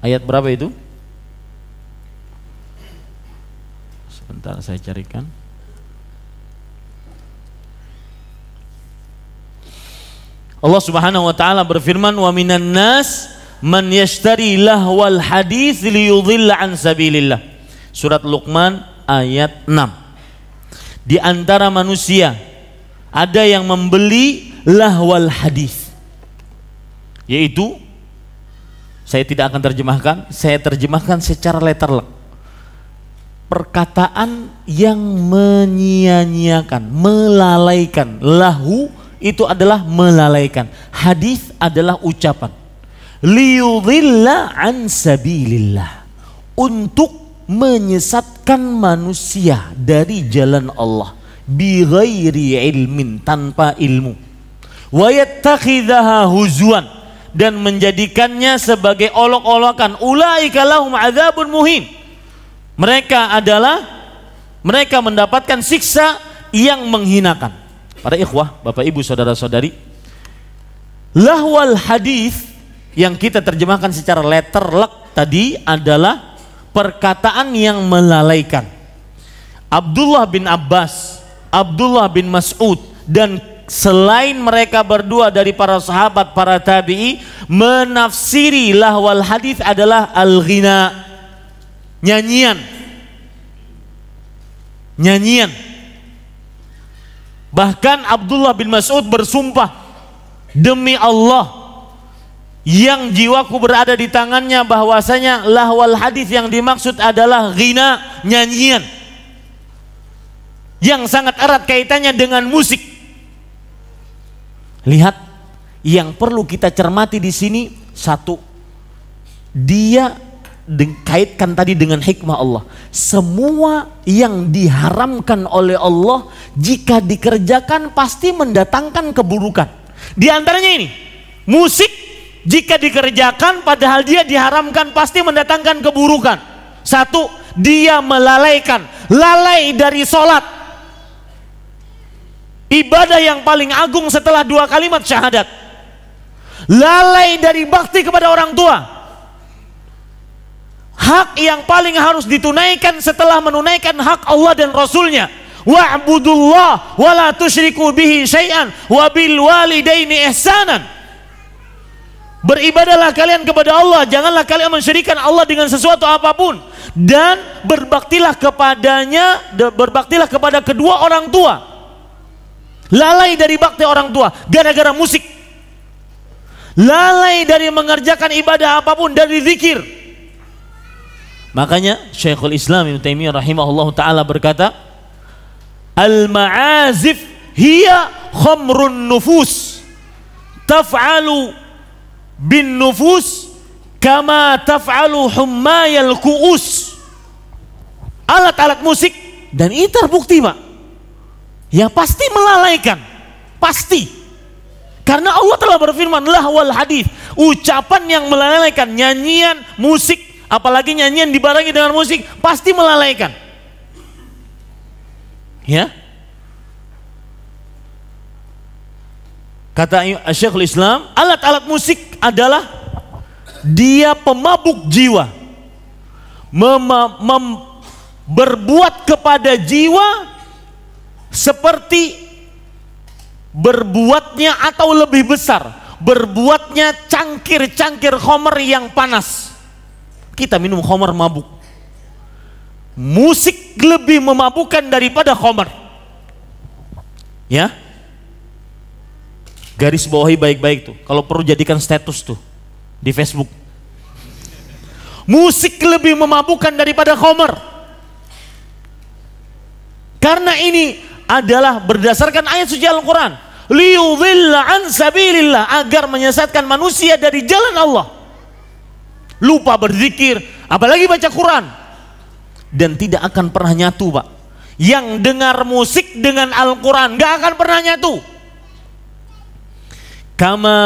[SPEAKER 1] Ayat berapa itu? Sebentar saya carikan. Allah Subhanahu wa taala berfirman wa minan nas man yashtari lahwal hadis liyudhilla an sabilillah. Surat Luqman ayat 6. Di antara manusia ada yang membeli lahwal hadis yaitu saya tidak akan terjemahkan saya terjemahkan secara letterlek perkataan yang menyia-nyiakan melalaikan lahu itu adalah melalaikan hadis adalah ucapan liyudhilla an sabilillah untuk menyesatkan manusia dari jalan Allah ilmin tanpa ilmu wa yattakhidhaha huzuan dan menjadikannya sebagai olok-olokan ulaika lahum adzabun muhin mereka adalah mereka mendapatkan siksa yang menghinakan para ikhwah Bapak Ibu saudara-saudari lahwal hadis yang kita terjemahkan secara letter lek tadi adalah perkataan yang melalaikan Abdullah bin Abbas Abdullah bin Mas'ud dan selain mereka berdua dari para sahabat para tabi'i menafsiri lahwal hadis adalah al-ghina nyanyian nyanyian bahkan Abdullah bin Mas'ud bersumpah demi Allah yang jiwaku berada di tangannya bahwasanya lahwal hadis yang dimaksud adalah ghina nyanyian yang sangat erat kaitannya dengan musik. Lihat, yang perlu kita cermati di sini satu, dia dikaitkan tadi dengan hikmah Allah. Semua yang diharamkan oleh Allah jika dikerjakan pasti mendatangkan keburukan. Di antaranya ini, musik jika dikerjakan padahal dia diharamkan pasti mendatangkan keburukan. Satu, dia melalaikan, lalai dari sholat, Ibadah yang paling agung setelah dua kalimat syahadat. Lalai dari bakti kepada orang tua. Hak yang paling harus ditunaikan setelah menunaikan hak Allah dan Rasulnya. Wa'budullah wa la tusyriku bihi syai'an wa bil walidaini ihsanan. Beribadahlah kalian kepada Allah, janganlah kalian mensyirikan Allah dengan sesuatu apapun dan berbaktilah kepadanya, berbaktilah kepada kedua orang tua. Lalai dari bakti orang tua gara-gara musik. Lalai dari mengerjakan ibadah apapun dari zikir. Makanya Syekhul Islam Ibnu Taimiyah rahimahullah taala berkata, "Al-ma'azif hiya khamrun nufus taf'alu bin nufus kama taf'alu hummayal ku'us." Alat-alat musik dan ini terbukti, Pak Ya pasti melalaikan. Pasti. Karena Allah telah berfirman, wal hadis. Ucapan yang melalaikan, nyanyian, musik, apalagi nyanyian dibarengi dengan musik, pasti melalaikan. Ya. Kata Syekhul Islam, alat-alat musik adalah dia pemabuk jiwa. Mem mem berbuat kepada jiwa seperti berbuatnya atau lebih besar berbuatnya cangkir-cangkir homer yang panas kita minum homer mabuk musik lebih memabukkan daripada homer ya garis bawahi baik-baik tuh kalau perlu jadikan status tuh di facebook musik lebih memabukkan daripada homer karena ini adalah berdasarkan ayat suci Al-Quran. an sabilillah. Agar menyesatkan manusia dari jalan Allah. Lupa berzikir. Apalagi baca Quran. Dan tidak akan pernah nyatu pak. Yang dengar musik dengan Al-Quran. Gak akan pernah nyatu. Kama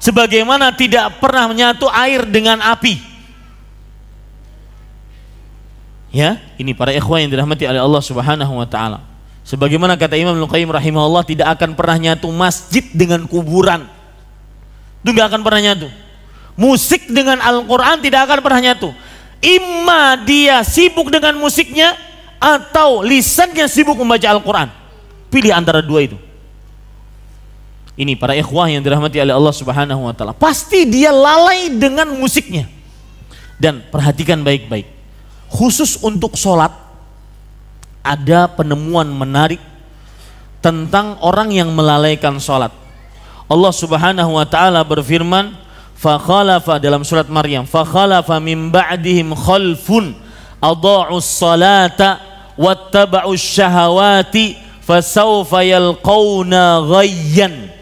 [SPEAKER 1] sebagaimana tidak pernah menyatu air dengan api. Ya, ini para ikhwan yang dirahmati oleh Allah Subhanahu wa taala. Sebagaimana kata Imam Luqayyim rahimahullah tidak akan pernah nyatu masjid dengan kuburan. Itu akan pernah nyatu. Musik dengan Al-Quran tidak akan pernah nyatu. Ima dia sibuk dengan musiknya atau lisannya sibuk membaca Al-Quran. Pilih antara dua itu. Ini para ikhwah yang dirahmati oleh Allah Subhanahu wa taala. Pasti dia lalai dengan musiknya. Dan perhatikan baik-baik. Khusus untuk sholat ada penemuan menarik tentang orang yang melalaikan sholat. Allah Subhanahu wa taala berfirman, "Fakhalafa" dalam surat Maryam, "Fakhalafa min ba'dihim khalfun adau salata wattaba'us syahawati fasawfa yalqawna ghayyan."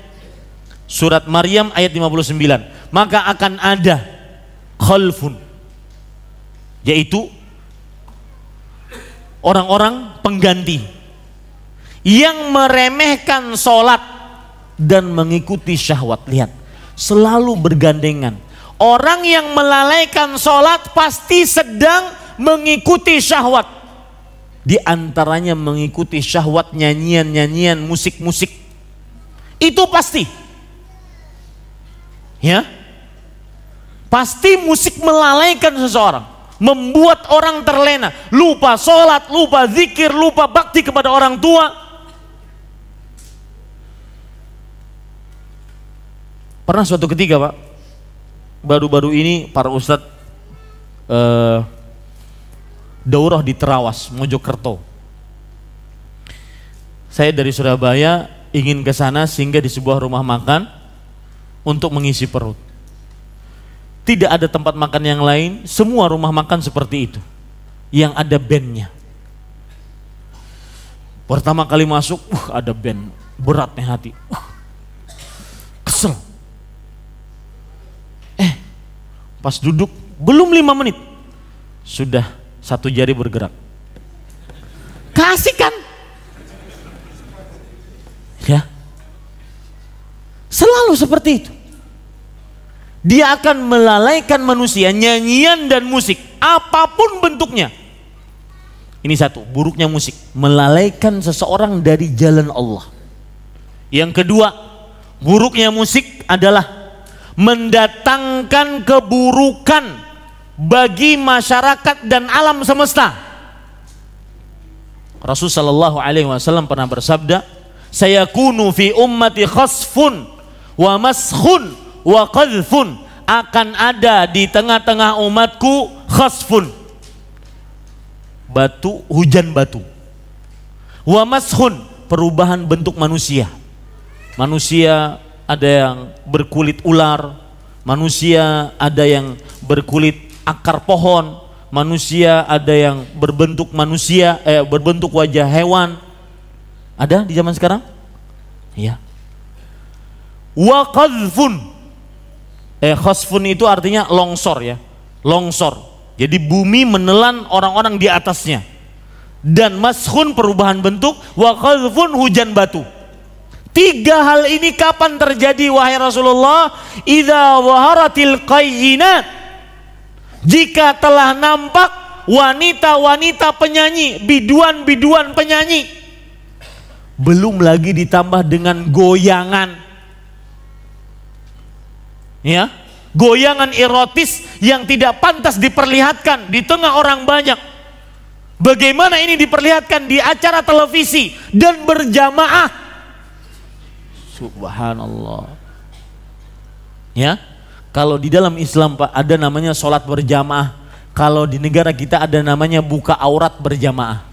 [SPEAKER 1] Surat Maryam ayat 59. Maka akan ada khalfun yaitu orang-orang pengganti yang meremehkan sholat dan mengikuti syahwat. Lihat, selalu bergandengan. Orang yang melalaikan sholat pasti sedang mengikuti syahwat. Di antaranya mengikuti syahwat nyanyian-nyanyian, musik-musik. Itu pasti. Ya. Pasti musik melalaikan seseorang membuat orang terlena, lupa sholat, lupa zikir, lupa bakti kepada orang tua. Pernah suatu ketika Pak, baru-baru ini para ustadz eh, daurah di Terawas, Mojokerto. Saya dari Surabaya ingin ke sana sehingga di sebuah rumah makan untuk mengisi perut tidak ada tempat makan yang lain, semua rumah makan seperti itu. Yang ada bandnya. Pertama kali masuk, uh, ada band, beratnya hati. Uh, kesel. Eh, pas duduk, belum lima menit, sudah satu jari bergerak. Kasih Ya. Selalu seperti itu. Dia akan melalaikan manusia nyanyian dan musik apapun bentuknya. Ini satu, buruknya musik melalaikan seseorang dari jalan Allah. Yang kedua, buruknya musik adalah mendatangkan keburukan bagi masyarakat dan alam semesta. Rasul Shallallahu Alaihi Wasallam pernah bersabda, saya kunu fi ummati khasfun wa maskhun wa qadhfun akan ada di tengah-tengah umatku khasfun batu hujan batu wa mashun perubahan bentuk manusia manusia ada yang berkulit ular manusia ada yang berkulit akar pohon manusia ada yang berbentuk manusia eh berbentuk wajah hewan ada di zaman sekarang ya wa qadhfun eh, khosfun itu artinya longsor ya longsor jadi bumi menelan orang-orang di atasnya dan maskhun perubahan bentuk wa khosfun hujan batu Tiga hal ini kapan terjadi wahai Rasulullah? idha waharatil qayyinat. Jika telah nampak wanita-wanita penyanyi, biduan-biduan penyanyi. Belum lagi ditambah dengan goyangan ya goyangan erotis yang tidak pantas diperlihatkan di tengah orang banyak bagaimana ini diperlihatkan di acara televisi dan berjamaah subhanallah ya kalau di dalam Islam Pak ada namanya sholat berjamaah kalau di negara kita ada namanya buka aurat berjamaah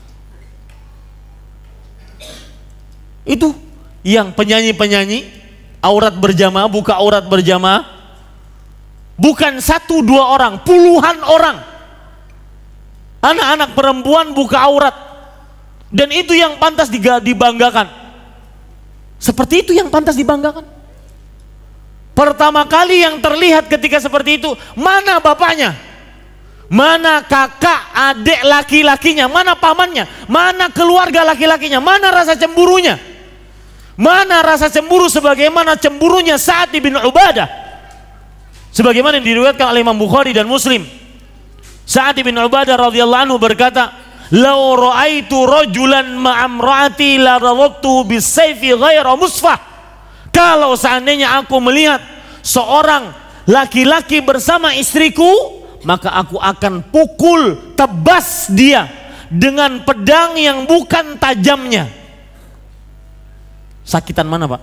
[SPEAKER 1] itu yang penyanyi-penyanyi aurat berjamaah buka aurat berjamaah Bukan satu dua orang, puluhan orang. Anak-anak perempuan buka aurat. Dan itu yang pantas dibanggakan. Seperti itu yang pantas dibanggakan. Pertama kali yang terlihat ketika seperti itu, mana bapaknya? Mana kakak adik laki-lakinya? Mana pamannya? Mana keluarga laki-lakinya? Mana rasa cemburunya? Mana rasa cemburu sebagaimana cemburunya saat ibn Ubadah? Sebagaimana yang diriwayatkan oleh Imam Bukhari dan Muslim. Sa'ad bin Ubadah radhiyallahu anhu berkata, "Lau ra'aitu rajulan ma'amrati la rawadtu bisayfi ghayra musfah." Kalau seandainya aku melihat seorang laki-laki bersama istriku, maka aku akan pukul tebas dia dengan pedang yang bukan tajamnya. Sakitan mana, Pak?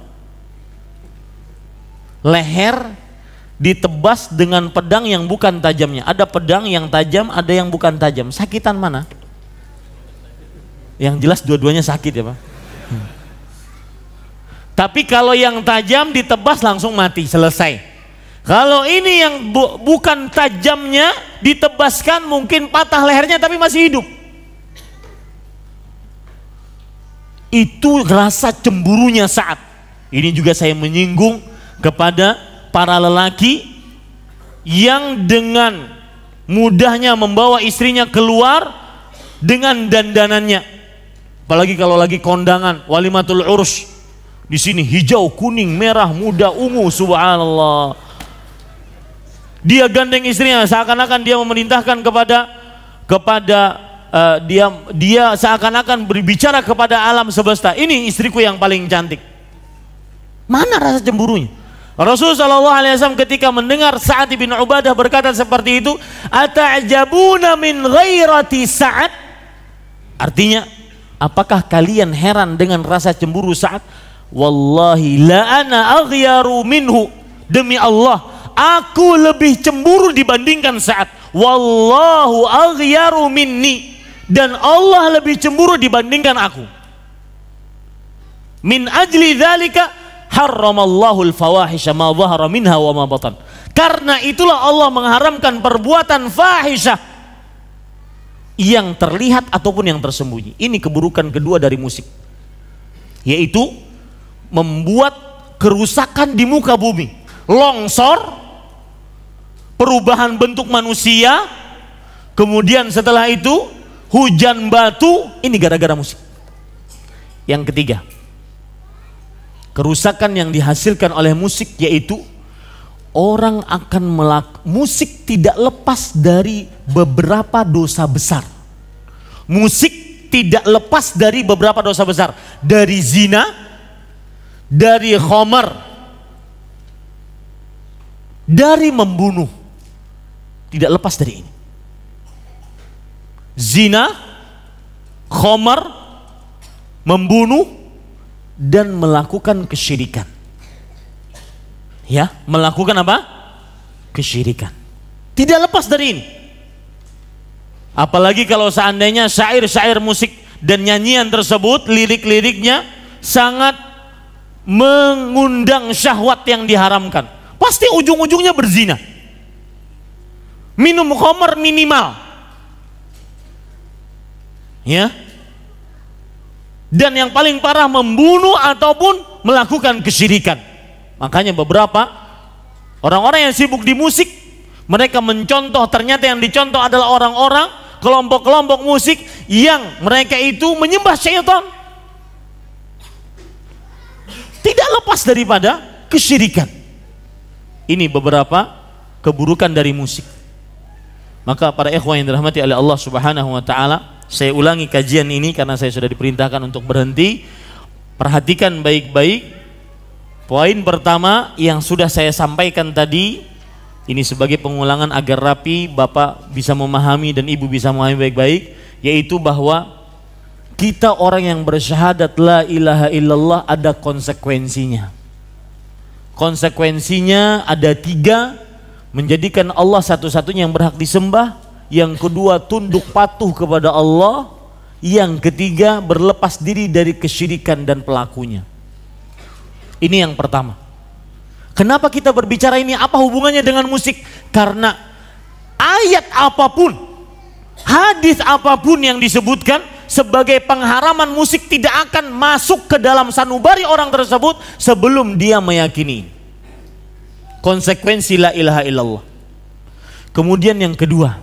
[SPEAKER 1] Leher ditebas dengan pedang yang bukan tajamnya. Ada pedang yang tajam, ada yang bukan tajam. Sakitan mana? Yang jelas dua-duanya sakit ya Pak. Hmm. Tapi kalau yang tajam ditebas langsung mati, selesai. Kalau ini yang bu bukan tajamnya ditebaskan mungkin patah lehernya tapi masih hidup. Itu rasa cemburunya saat. Ini juga saya menyinggung kepada para lelaki yang dengan mudahnya membawa istrinya keluar dengan dandanannya. Apalagi kalau lagi kondangan, walimatul urus. Di sini hijau, kuning, merah, muda, ungu, subhanallah. Dia gandeng istrinya seakan-akan dia memerintahkan kepada kepada uh, dia dia seakan-akan berbicara kepada alam semesta. Ini istriku yang paling cantik. Mana rasa cemburunya? Rasul SAW Alaihi Wasallam ketika mendengar Sa'ad bin Ubadah berkata seperti itu, atajabuna min ghairati Sa'ad. Artinya, apakah kalian heran dengan rasa cemburu Sa'ad? Wallahi la ana aghyaru minhu. Demi Allah, aku lebih cemburu dibandingkan Sa'ad. Wallahu aghyaru minni. Dan Allah lebih cemburu dibandingkan aku. Min ajli dzalika haramallahul fawahisha ma zahara minha wa ma batan. Karena itulah Allah mengharamkan perbuatan fahisyah yang terlihat ataupun yang tersembunyi. Ini keburukan kedua dari musik. Yaitu membuat kerusakan di muka bumi. Longsor, perubahan bentuk manusia, kemudian setelah itu hujan batu, ini gara-gara musik. Yang ketiga, kerusakan yang dihasilkan oleh musik yaitu orang akan melak musik tidak lepas dari beberapa dosa besar. Musik tidak lepas dari beberapa dosa besar, dari zina, dari khomer, dari membunuh. Tidak lepas dari ini. Zina, khomer, membunuh, dan melakukan kesyirikan. Ya, melakukan apa? Kesyirikan. Tidak lepas dari ini. Apalagi kalau seandainya syair-syair musik dan nyanyian tersebut, lirik-liriknya sangat mengundang syahwat yang diharamkan. Pasti ujung-ujungnya berzina. Minum khamar minimal. Ya, dan yang paling parah membunuh ataupun melakukan kesyirikan. Makanya beberapa orang-orang yang sibuk di musik, mereka mencontoh ternyata yang dicontoh adalah orang-orang kelompok-kelompok musik yang mereka itu menyembah syaitan. Tidak lepas daripada kesyirikan. Ini beberapa keburukan dari musik. Maka para ikhwan yang dirahmati oleh Allah Subhanahu wa taala, saya ulangi kajian ini karena saya sudah diperintahkan untuk berhenti. Perhatikan baik-baik. Poin pertama yang sudah saya sampaikan tadi ini sebagai pengulangan agar rapi Bapak bisa memahami dan Ibu bisa memahami baik-baik yaitu bahwa kita orang yang bersyahadat la ilaha illallah ada konsekuensinya. Konsekuensinya ada tiga menjadikan Allah satu-satunya yang berhak disembah yang kedua tunduk patuh kepada Allah, yang ketiga berlepas diri dari kesyirikan dan pelakunya. Ini yang pertama. Kenapa kita berbicara ini? Apa hubungannya dengan musik? Karena ayat apapun, hadis apapun yang disebutkan sebagai pengharaman musik tidak akan masuk ke dalam sanubari orang tersebut sebelum dia meyakini. Konsekuensi la ilaha illallah. Kemudian yang kedua,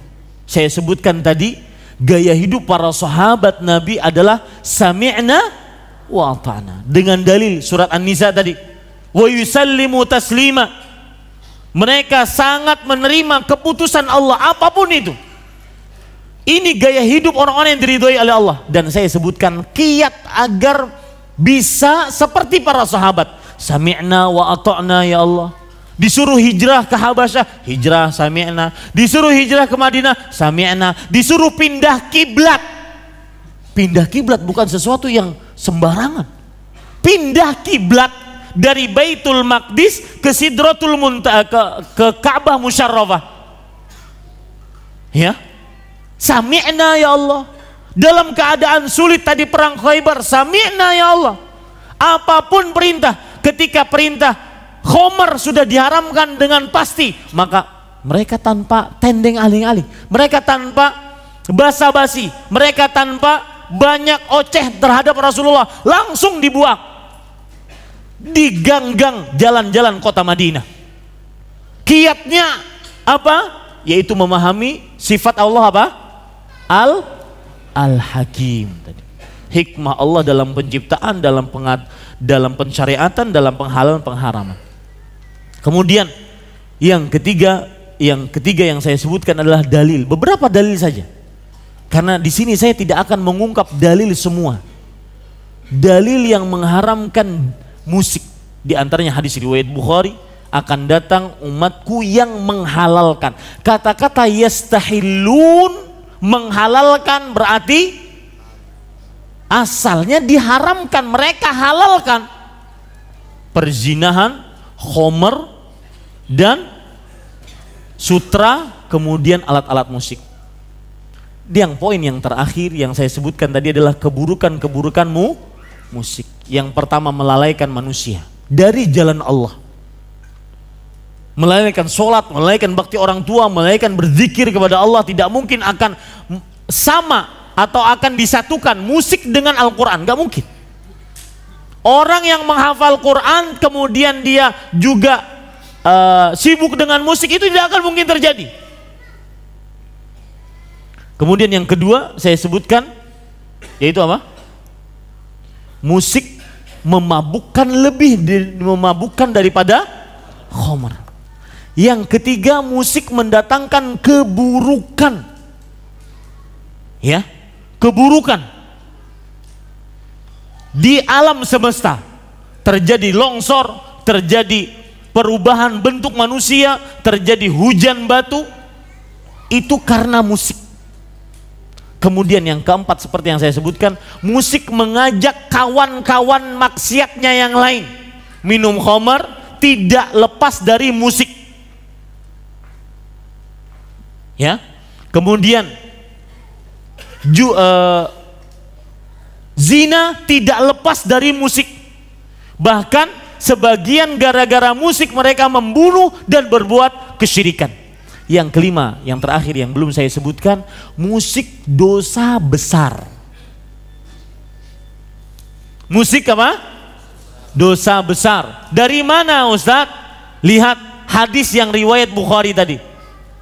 [SPEAKER 1] saya sebutkan tadi gaya hidup para sahabat Nabi adalah sami'na wa ta'na. dengan dalil surat An-Nisa tadi wa yusallimu taslima mereka sangat menerima keputusan Allah apapun itu ini gaya hidup orang-orang yang diridhoi oleh Allah dan saya sebutkan kiat agar bisa seperti para sahabat sami'na wa ata'na ya Allah Disuruh hijrah ke Habasyah, hijrah sami'na. Disuruh hijrah ke Madinah, sami'na. Disuruh pindah kiblat. Pindah kiblat bukan sesuatu yang sembarangan. Pindah kiblat dari Baitul Maqdis ke Sidratul Muntaha ke, ke Ka'bah Musyarrafah. Ya. Sami'na ya Allah. Dalam keadaan sulit tadi perang Khaybar, sami'na ya Allah. Apapun perintah, ketika perintah Homer sudah diharamkan dengan pasti, maka mereka tanpa tendeng aling-aling, mereka tanpa basa-basi, mereka tanpa banyak oceh terhadap Rasulullah, langsung dibuang di gang-gang jalan-jalan kota Madinah. Kiatnya apa? Yaitu memahami sifat Allah apa? Al Al-Hakim tadi. Hikmah Allah dalam penciptaan, dalam pengat, dalam pencariatan, dalam penghalalan, pengharaman. Kemudian yang ketiga, yang ketiga yang saya sebutkan adalah dalil. Beberapa dalil saja. Karena di sini saya tidak akan mengungkap dalil semua. Dalil yang mengharamkan musik di antaranya hadis riwayat Bukhari akan datang umatku yang menghalalkan. Kata-kata yastahilun menghalalkan berarti asalnya diharamkan, mereka halalkan. Perzinahan Homer, dan sutra, kemudian alat-alat musik. Yang poin yang terakhir yang saya sebutkan tadi adalah keburukan-keburukanmu musik. Yang pertama melalaikan manusia dari jalan Allah. Melalaikan sholat, melalaikan bakti orang tua, melalaikan berzikir kepada Allah tidak mungkin akan sama atau akan disatukan musik dengan Al-Quran, gak mungkin. Orang yang menghafal Quran kemudian dia juga uh, sibuk dengan musik itu tidak akan mungkin terjadi. Kemudian yang kedua saya sebutkan yaitu apa? Musik memabukkan lebih memabukkan daripada khomer. Yang ketiga musik mendatangkan keburukan. Ya, keburukan di alam semesta terjadi longsor, terjadi perubahan bentuk manusia, terjadi hujan batu itu karena musik. Kemudian yang keempat seperti yang saya sebutkan, musik mengajak kawan-kawan maksiatnya yang lain. Minum homer tidak lepas dari musik. Ya. Kemudian ju, uh, Zina tidak lepas dari musik. Bahkan sebagian gara-gara musik mereka membunuh dan berbuat kesyirikan. Yang kelima, yang terakhir yang belum saya sebutkan, musik dosa besar. Musik apa? Dosa besar. Dari mana Ustaz? Lihat hadis yang riwayat Bukhari tadi.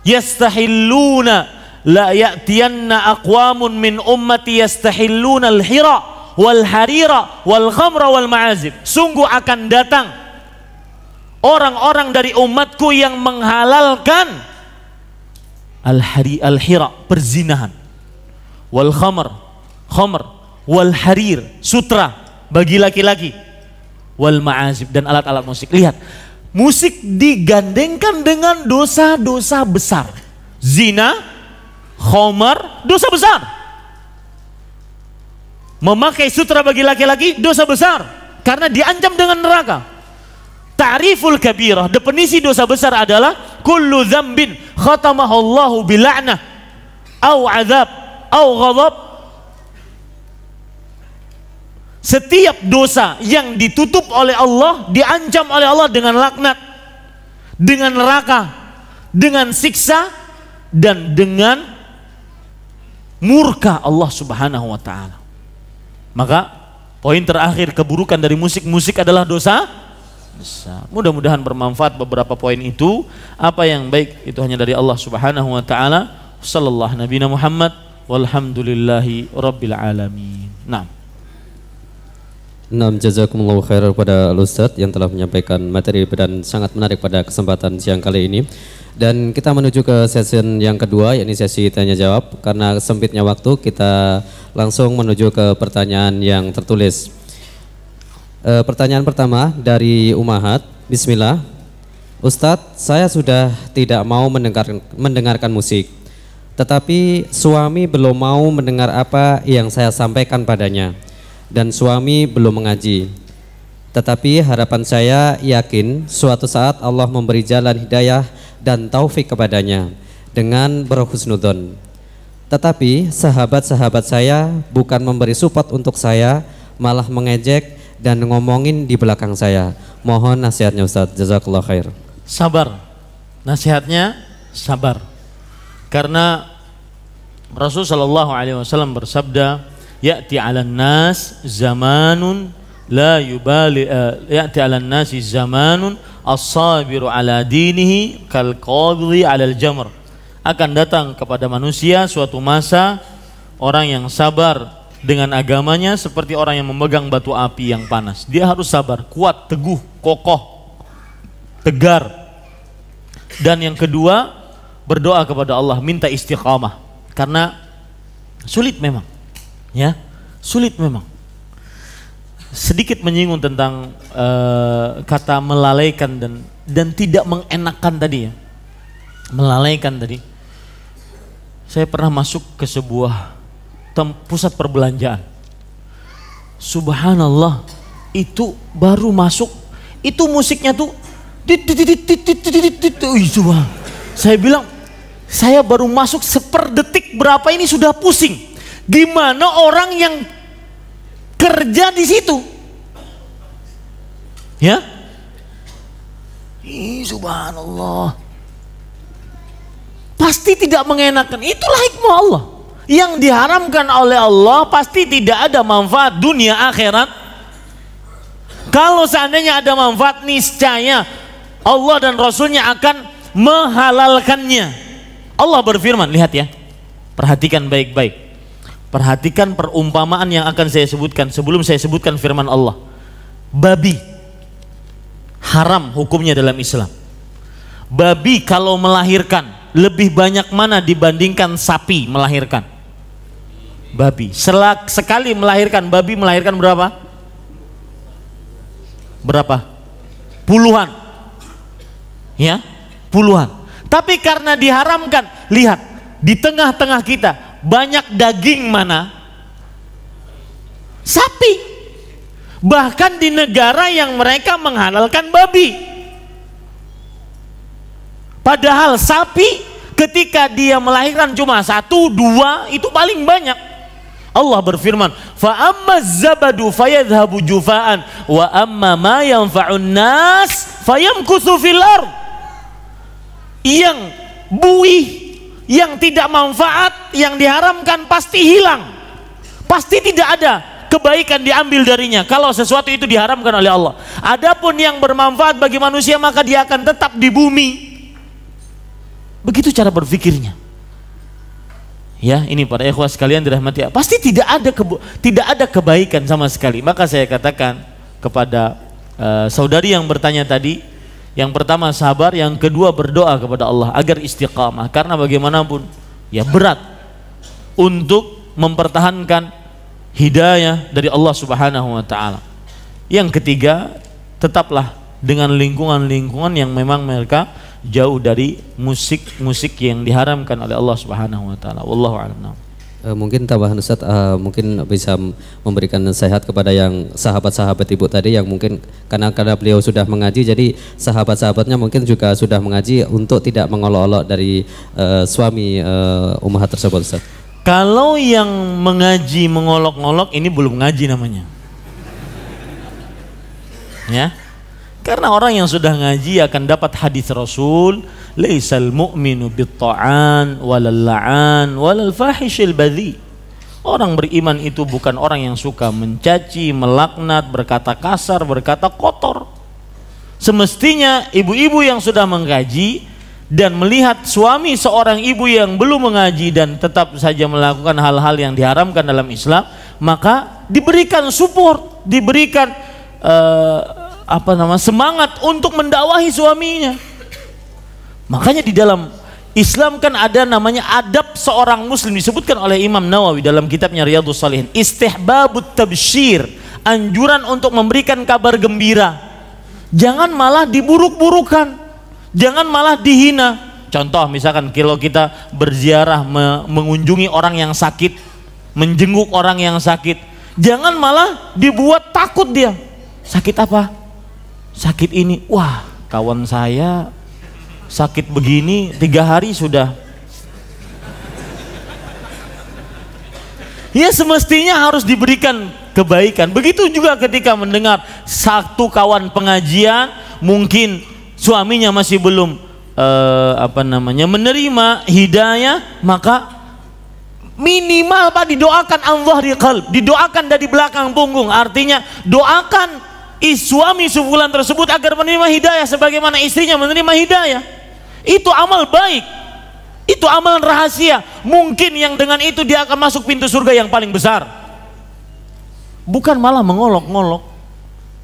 [SPEAKER 1] Yastahilluna la ya'tiyanna aqwamun min ummati yastahilluna al-hira wal harira wal khamra wal ma'azib sungguh akan datang orang-orang dari umatku yang menghalalkan al hari al hira perzinahan wal khamr khamr wal harir sutra bagi laki-laki wal ma'azib dan alat-alat musik lihat musik digandengkan dengan dosa-dosa besar zina Homer dosa besar. Memakai sutra bagi laki-laki dosa besar karena diancam dengan neraka. Ta'riful kabirah, definisi dosa besar adalah kullu dzambin khatamahullahu bil'anah au azab au ghadab setiap dosa yang ditutup oleh Allah diancam oleh Allah dengan laknat dengan neraka dengan siksa dan dengan murka Allah Subhanahu wa taala. Maka poin terakhir keburukan dari musik-musik adalah dosa besar. Mudah-mudahan bermanfaat beberapa poin itu. Apa yang baik itu hanya dari Allah Subhanahu wa taala. Sallallahu Nabi Muhammad walhamdulillahi rabbil alamin. Nah.
[SPEAKER 2] Nam jazakumullah khairan kepada Ustaz yang telah menyampaikan materi dan sangat menarik pada kesempatan siang kali ini. Dan kita menuju ke sesi yang kedua, yakni sesi tanya jawab. Karena sempitnya waktu, kita langsung menuju ke pertanyaan yang tertulis. E, pertanyaan pertama dari Umahat, Bismillah. Ustadz, saya sudah tidak mau mendengar, mendengarkan musik, tetapi suami belum mau mendengar apa yang saya sampaikan padanya, dan suami belum mengaji. Tetapi harapan saya yakin suatu saat Allah memberi jalan hidayah dan taufik kepadanya dengan berhusnudon. Tetapi sahabat-sahabat saya bukan memberi support untuk saya, malah mengejek dan ngomongin di belakang saya. Mohon nasihatnya Ustadz Jazakallah khair. Sabar. Nasihatnya sabar. Karena
[SPEAKER 1] Rasul Shallallahu Alaihi Wasallam bersabda, "Ya'ti ala nas zamanun la yubali uh, ya'ti ala nasi zamanun as-sabiru ala dinihi kal qadhi ala al-jamr akan datang kepada manusia suatu masa orang yang sabar dengan agamanya seperti orang yang memegang batu api yang panas dia harus sabar kuat teguh kokoh tegar dan yang kedua berdoa kepada Allah minta istiqamah karena sulit memang ya sulit memang sedikit menyinggung tentang uh, kata melalaikan dan dan tidak mengenakan tadi ya. Melalaikan tadi. Saya pernah masuk ke sebuah tem, pusat perbelanjaan. Subhanallah, itu baru masuk, itu musiknya tuh dit Saya bilang, saya baru masuk seper detik berapa ini sudah pusing. Gimana orang yang kerja di situ. Ya? Ih, subhanallah. Pasti tidak mengenakan. Itulah hikmah Allah. Yang diharamkan oleh Allah pasti tidak ada manfaat dunia akhirat. Kalau seandainya ada manfaat niscaya Allah dan Rasulnya akan menghalalkannya. Allah berfirman, lihat ya. Perhatikan baik-baik. Perhatikan perumpamaan yang akan saya sebutkan sebelum saya sebutkan firman Allah. Babi haram hukumnya dalam Islam. Babi kalau melahirkan lebih banyak mana dibandingkan sapi melahirkan? Babi. Selak sekali melahirkan babi melahirkan berapa? Berapa? Puluhan. Ya, puluhan. Tapi karena diharamkan, lihat di tengah-tengah kita banyak daging mana? Sapi. Bahkan di negara yang mereka menghalalkan babi. Padahal sapi ketika dia melahirkan cuma satu, dua, itu paling banyak. Allah berfirman, "Fa الزَّبَدُ فَيَذْهَبُ جُفَاءً jufaan wa يَنْفَعُ النَّاسِ yanfa'un فِي الْأَرْضِ Yang buih yang tidak manfaat yang diharamkan pasti hilang pasti tidak ada kebaikan diambil darinya kalau sesuatu itu diharamkan oleh Allah adapun yang bermanfaat bagi manusia maka dia akan tetap di bumi begitu cara berpikirnya ya ini para ikhwah sekalian dirahmati pasti tidak ada tidak ada kebaikan sama sekali maka saya katakan kepada uh, saudari yang bertanya tadi yang pertama sabar, yang kedua berdoa kepada Allah agar istiqamah. Karena bagaimanapun ya berat untuk mempertahankan hidayah dari Allah Subhanahu wa taala. Yang ketiga, tetaplah dengan lingkungan-lingkungan yang memang mereka jauh dari musik-musik yang diharamkan oleh Allah Subhanahu wa taala.
[SPEAKER 2] Wallahu a'lam. Eh, mungkin tambahan Ustaz uh, mungkin bisa memberikan sehat kepada yang sahabat-sahabat ibu tadi yang mungkin karena karena beliau sudah mengaji jadi sahabat-sahabatnya mungkin juga sudah mengaji untuk tidak mengolok-olok dari uh, suami uh, umat tersebut Ustaz. Kalau yang mengaji mengolok-olok ini belum ngaji namanya.
[SPEAKER 1] Ya. Karena orang yang sudah ngaji akan dapat hadis Rasul, laisal mu'minu bitta'an walal la'an walal fahishil badhi orang beriman itu bukan orang yang suka mencaci melaknat berkata kasar berkata kotor semestinya ibu-ibu yang sudah mengkaji dan melihat suami seorang ibu yang belum mengaji dan tetap saja melakukan hal-hal yang diharamkan dalam Islam maka diberikan support diberikan uh, apa nama semangat untuk mendakwahi suaminya Makanya di dalam Islam kan ada namanya adab seorang muslim disebutkan oleh Imam Nawawi dalam kitabnya Riyadhus Salihin istihbabut tabsyir anjuran untuk memberikan kabar gembira jangan malah diburuk-burukan jangan malah dihina contoh misalkan kalau kita berziarah me mengunjungi orang yang sakit menjenguk orang yang sakit jangan malah dibuat takut dia sakit apa sakit ini wah kawan saya sakit begini tiga hari sudah ya semestinya harus diberikan kebaikan begitu juga ketika mendengar satu kawan pengajian mungkin suaminya masih belum uh, apa namanya menerima hidayah maka minimal pak didoakan Allah di kalb, didoakan dari belakang punggung artinya doakan suami sufulan tersebut agar menerima hidayah sebagaimana istrinya menerima hidayah itu amal baik. Itu amalan rahasia. Mungkin yang dengan itu dia akan masuk pintu surga yang paling besar. Bukan malah mengolok-ngolok.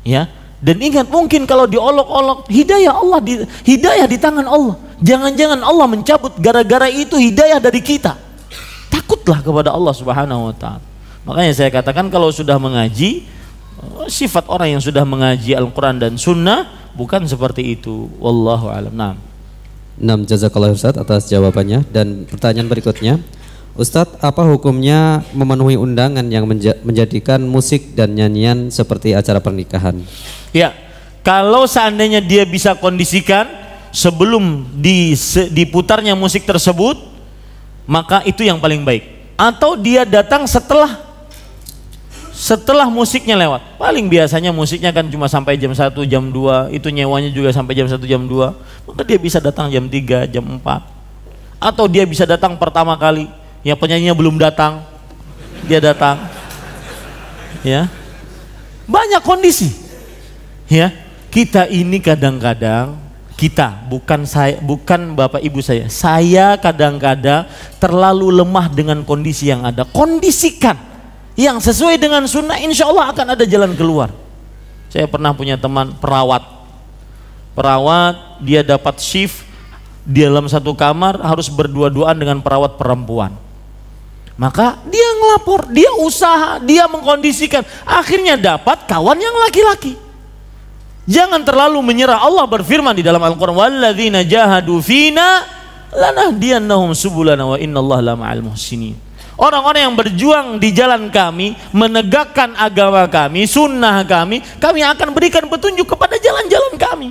[SPEAKER 1] Ya. Dan ingat mungkin kalau diolok-olok hidayah Allah di, hidayah di tangan Allah. Jangan-jangan Allah mencabut gara-gara itu hidayah dari kita. Takutlah kepada Allah Subhanahu wa taala. Makanya saya katakan kalau sudah mengaji eh, sifat orang yang sudah mengaji Al-Qur'an dan Sunnah bukan seperti itu. Wallahu
[SPEAKER 2] a'lam. Nah. Nam jazakallah Ustaz atas jawabannya dan pertanyaan berikutnya Ustadz, apa hukumnya memenuhi undangan yang menja menjadikan musik dan nyanyian seperti acara pernikahan?
[SPEAKER 1] Ya, kalau seandainya dia bisa kondisikan sebelum di, se, diputarnya musik tersebut, maka itu yang paling baik. Atau dia datang setelah setelah musiknya lewat paling biasanya musiknya kan cuma sampai jam 1 jam 2 itu nyewanya juga sampai jam 1 jam 2 maka dia bisa datang jam 3 jam 4 atau dia bisa datang pertama kali ya penyanyinya belum datang dia datang ya banyak kondisi ya kita ini kadang-kadang kita bukan saya bukan bapak ibu saya saya kadang-kadang terlalu lemah dengan kondisi yang ada kondisikan yang sesuai dengan sunnah insya Allah akan ada jalan keluar saya pernah punya teman perawat perawat dia dapat shift di dalam satu kamar harus berdua-duaan dengan perawat perempuan maka dia ngelapor dia usaha dia mengkondisikan akhirnya dapat kawan yang laki-laki jangan terlalu menyerah Allah berfirman di dalam Al-Qur'an walladzina jahadu fina lanahdiannahum subulana wa innallah lama'al muhsinin Orang-orang yang berjuang di jalan kami, menegakkan agama kami, sunnah kami, kami akan berikan petunjuk kepada jalan-jalan kami.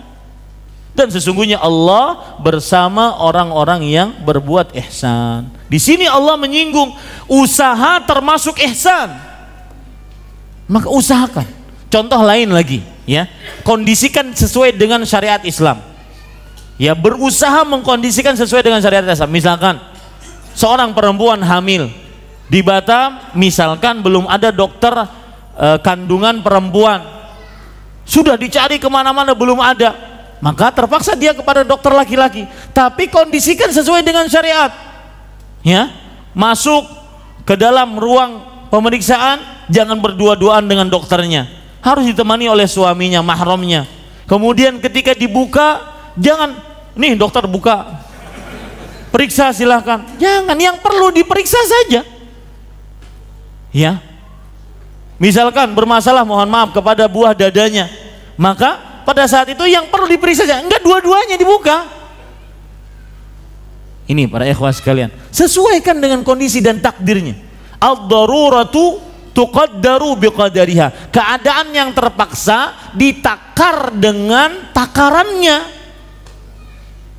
[SPEAKER 1] Dan sesungguhnya Allah bersama orang-orang yang berbuat ihsan. Di sini Allah menyinggung usaha termasuk ihsan. Maka usahakan. Contoh lain lagi, ya. Kondisikan sesuai dengan syariat Islam. Ya, berusaha mengkondisikan sesuai dengan syariat Islam. Misalkan seorang perempuan hamil, di Batam misalkan belum ada dokter e, kandungan perempuan. Sudah dicari kemana-mana belum ada. Maka terpaksa dia kepada dokter laki-laki. Tapi kondisikan sesuai dengan syariat. Ya, masuk ke dalam ruang pemeriksaan jangan berdua-duaan dengan dokternya. Harus ditemani oleh suaminya, mahramnya. Kemudian ketika dibuka jangan nih dokter buka. Periksa silahkan. Jangan yang perlu diperiksa saja ya misalkan bermasalah mohon maaf kepada buah dadanya maka pada saat itu yang perlu diperiksa saja enggak dua-duanya dibuka ini para ikhwas sekalian sesuaikan dengan kondisi dan takdirnya al daruratu tuqaddaru biqadariha keadaan yang terpaksa ditakar dengan takarannya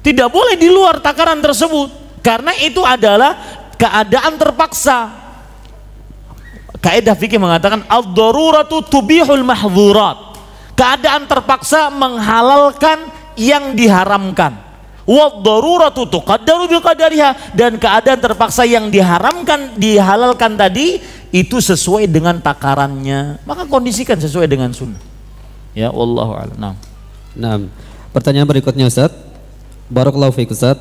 [SPEAKER 1] tidak boleh di luar takaran tersebut karena itu adalah keadaan terpaksa kaidah fikih mengatakan ad-daruratu tubihul mahzurat. Keadaan terpaksa menghalalkan yang diharamkan. Wad-daruratu tuqaddaru biqadariha dan keadaan terpaksa yang diharamkan dihalalkan tadi itu sesuai dengan takarannya. Maka kondisikan sesuai
[SPEAKER 2] dengan sunnah. Ya, wallahu a'lam. Nah. nah, pertanyaan berikutnya Ustaz. Barakallahu fiik Ustaz.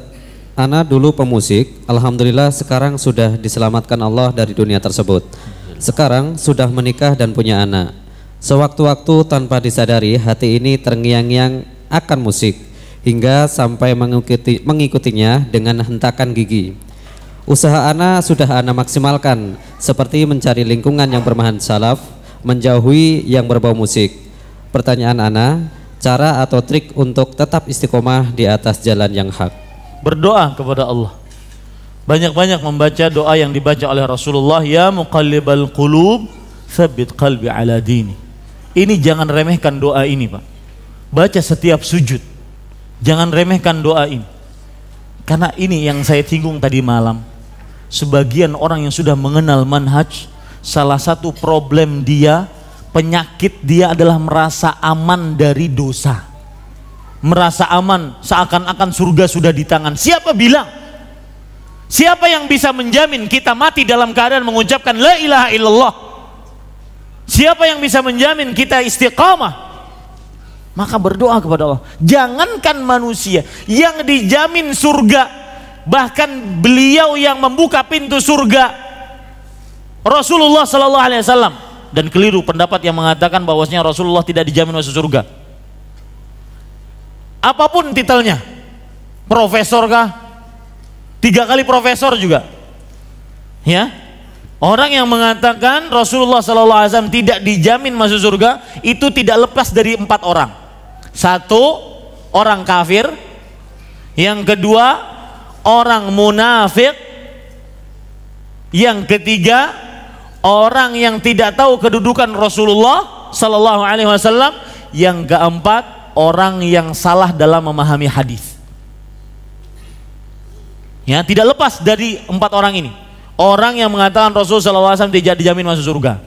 [SPEAKER 2] Ana dulu pemusik, alhamdulillah sekarang sudah diselamatkan Allah dari dunia tersebut. Sekarang sudah menikah dan punya anak. Sewaktu-waktu tanpa disadari hati ini terngiang-ngiang akan musik hingga sampai mengikuti, mengikutinya dengan hentakan gigi. Usaha Ana sudah Ana maksimalkan seperti mencari lingkungan yang bermahan salaf, menjauhi yang berbau musik. Pertanyaan Ana, cara atau trik untuk tetap istiqomah di atas jalan yang hak? Berdoa kepada Allah banyak-banyak membaca doa yang
[SPEAKER 1] dibaca oleh Rasulullah ya muqallibal qulub sabit qalbi ala dini ini jangan remehkan doa ini Pak baca setiap sujud jangan remehkan doa ini karena ini yang saya singgung tadi malam sebagian orang yang sudah mengenal manhaj salah satu problem dia penyakit dia adalah merasa aman dari dosa merasa aman seakan-akan surga sudah di tangan siapa bilang Siapa yang bisa menjamin kita mati dalam keadaan mengucapkan la ilaha illallah? Siapa yang bisa menjamin kita istiqamah? Maka berdoa kepada Allah. Jangankan manusia yang dijamin surga, bahkan beliau yang membuka pintu surga Rasulullah Shallallahu Alaihi Wasallam dan keliru pendapat yang mengatakan bahwasanya Rasulullah tidak dijamin masuk surga. Apapun titelnya, profesor kah, tiga kali profesor juga ya orang yang mengatakan Rasulullah Alaihi Wasallam tidak dijamin masuk surga itu tidak lepas dari empat orang satu orang kafir yang kedua orang munafik yang ketiga orang yang tidak tahu kedudukan Rasulullah Sallallahu Alaihi Wasallam yang keempat orang yang salah dalam memahami hadis Ya, tidak lepas dari empat orang ini. Orang yang mengatakan Rasul SAW tidak dijamin masuk surga.